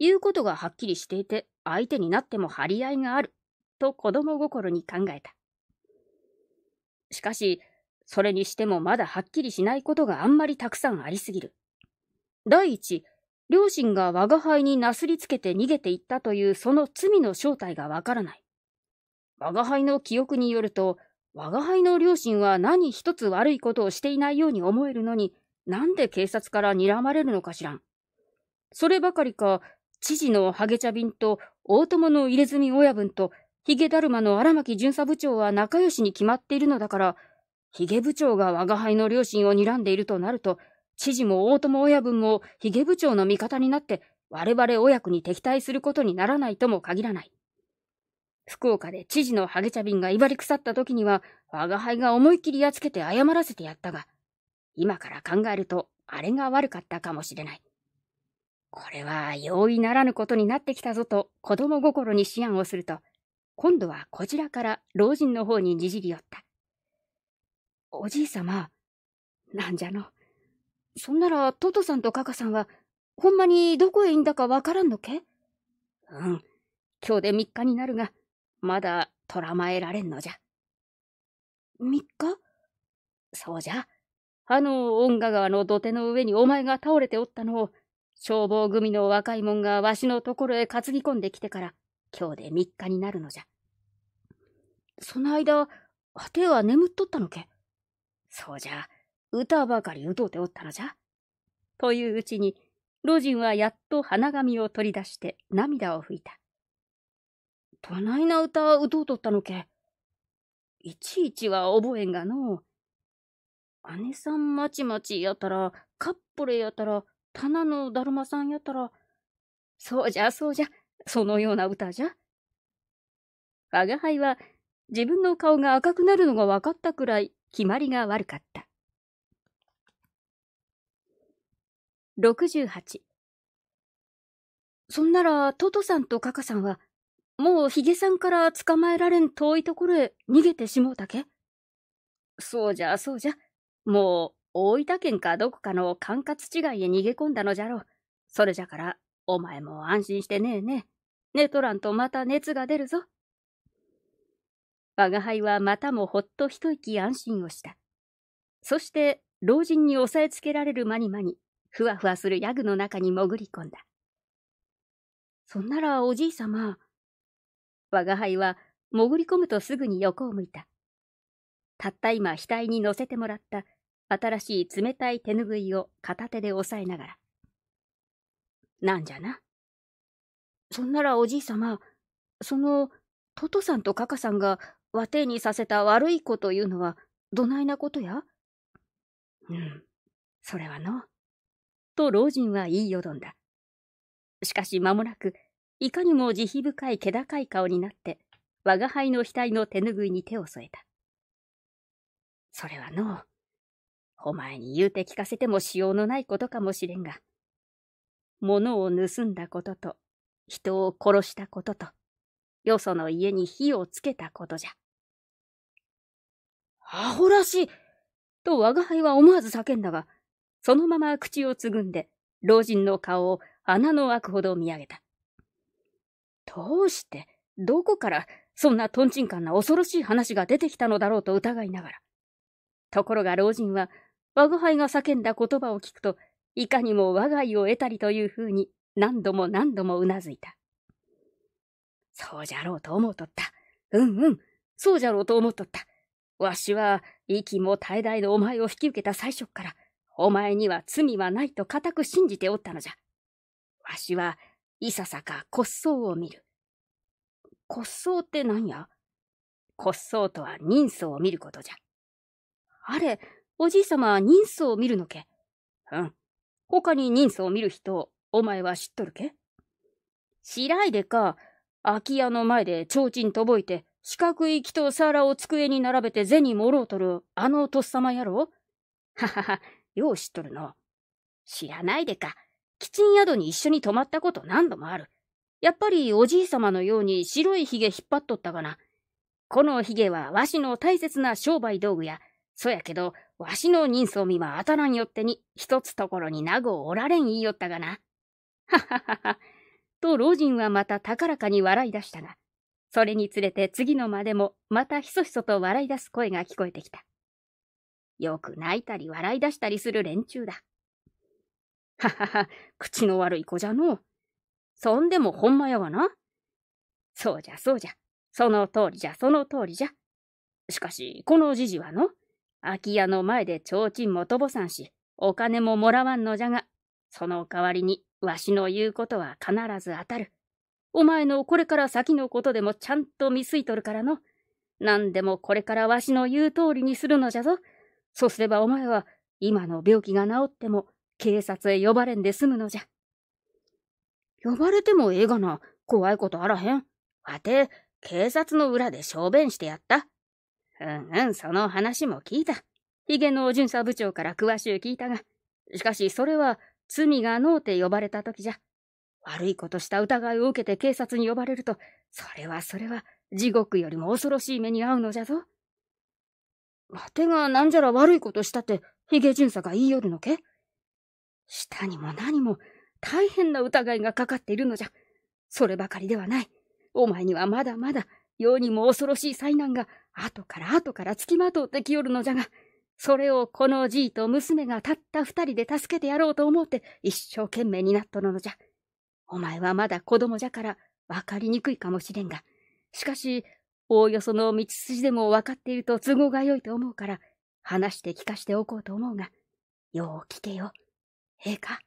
言うことがはっきりしていて、相手になっても張り合いがある。と子供心に考えた。しかし、それにしてもまだはっきりしないことがあんまりたくさんありすぎる。第一、両親が我が輩になすりつけて逃げていったというその罪の正体がわからない。我が輩の記憶によると、我が輩の両親は何一つ悪いことをしていないように思えるのに、なんで警察から睨まれるのかしらん。そればかりか、知事のハゲ茶瓶と大友の入れ墨親分と、ヒゲだるまの荒牧巡査部長は仲良しに決まっているのだから、ヒゲ部長が我が輩の両親を睨んでいるとなると、知事も大友親分もヒゲ部長の味方になって我々親子に敵対することにならないとも限らない。福岡で知事のハゲチャビンが威張り腐った時には、我が輩が思いっきりやっつけて謝らせてやったが、今から考えると、あれが悪かったかもしれない。これは容易ならぬことになってきたぞと子供心に思案をすると、今度はこちらから老人の方ににじり寄った。おじい様、なんじゃの。そんなら、トトさんとカカさんは、ほんまにどこへいんだかわからんのけうん。今日で三日になるが、まだ捕らまえられんのじゃ。三日そうじゃ。あの、恩賀川の土手の上にお前が倒れておったのを、消防組の若い者がわしのところへ担ぎ込んできてから、今日で三日になるのじゃ。その間、果ては眠っとったのけそうじゃ。歌ばかり歌うておったのじゃ。といううちに、老人はやっと花紙を取り出して涙を拭いた。どないな歌歌うとったのけ。いちいちは覚えんがの。姉さんまちまちやったら、カップレやったら、棚のだるまさんやったら、そうじゃそうじゃ、そのような歌じゃ。我が輩は自分の顔が赤くなるのが分かったくらい決まりが悪かった。68そんならトトさんとカカさんはもうヒゲさんから捕まえられん遠いところへ逃げてしもうたけそうじゃそうじゃもう大分県かどこかの管轄違いへ逃げ込んだのじゃろうそれじゃからお前も安心してねえね寝とらんとまた熱が出るぞ我が輩はまたもほっと一息安心をしたそして老人に押さえつけられる間に間にふわふわするヤグの中に潜り込んだ。そんならおじい様、我輩は潜り込むとすぐに横を向いた。たった今額に乗せてもらった新しい冷たい手ぬぐいを片手で押さえながら。なんじゃな。そんならおじい様、その、トトさんとカカさんが和亭にさせた悪い子というのは、どないなことやうん、それはの。と老人は言いよどんだ。しかし間もなく、いかにも慈悲深い気高い顔になって、我輩の額の手ぬぐいに手を添えた。それはのう、お前に言うて聞かせてもしようのないことかもしれんが、物を盗んだことと、人を殺したことと、よその家に火をつけたことじゃ。アホらしいと我輩は思わず叫んだが、そのまま口をつぐんで、老人の顔を穴の開くほど見上げた。どうして、どこから、そんなとんちんかんな恐ろしい話が出てきたのだろうと疑いながら。ところが老人は、我が輩が叫んだ言葉を聞くと、いかにも我が輩を得たりというふうに何度も何度もうなずいた。そうじゃろうと思うとった。うんうん、そうじゃろうと思うとった。わしは、息も絶え絶えのお前を引き受けた最初から、お前には罪はないと固く信じておったのじゃ。わしは、いささか骨相を見る。骨相って何や骨相とは人相を見ることじゃ。あれ、おじいさまは人相を見るのけ。うん。他に人相を見る人、お前は知っとるけしらいでか、空き家の前で提灯とぼいて、四角い木と皿を机に並べて銭もろうとる、あのとっさまやろははは、よう知っとるの。知らないでか。ちん宿に一緒に泊まったこと何度もある。やっぱりおじい様のように白いヒゲ引っ張っとったがな。このヒゲはわしの大切な商売道具や、そやけど、わしの人相見は当たらんよってに、一つところに名護おられん言いよったがな。はははは。と老人はまた高らかに笑い出したが、それにつれて次の間でもまたひそひそと笑い出す声が聞こえてきた。よく泣いたり笑い出したりする連中だ。ははは、口の悪い子じゃのう。そんでもほんまやわな。そうじゃそうじゃ。その通りじゃその通りじゃ。しかし、このじじはの、空き家の前で提灯もとぼさんし、お金ももらわんのじゃが、その代わりに、わしの言うことは必ず当たる。お前のこれから先のことでもちゃんと見すいとるからの。何でもこれからわしの言う通りにするのじゃぞ。そうすればお前は今の病気が治っても警察へ呼ばれんで済むのじゃ。呼ばれてもええがな。怖いことあらへん。わて、警察の裏で小便してやった。うんうん、その話も聞いた。ヒゲの巡査部長から詳しゅう聞いたが、しかしそれは罪がのうて呼ばれた時じゃ。悪いことした疑いを受けて警察に呼ばれると、それはそれは地獄よりも恐ろしい目に遭うのじゃぞ。わてがなんじゃら悪いことしたってヒゲ巡査が言いよるのけ下にも何も大変な疑いがかかっているのじゃ。そればかりではない。お前にはまだまだ世にも恐ろしい災難が後から後からつきまとってきよるのじゃが、それをこのじいと娘がたった二人で助けてやろうと思って一生懸命になっとるのじゃ。お前はまだ子供じゃから分かりにくいかもしれんが、しかしおおよその道筋でも分かっていると都合が良いと思うから、話して聞かしておこうと思うが、よう聞けよ。ええか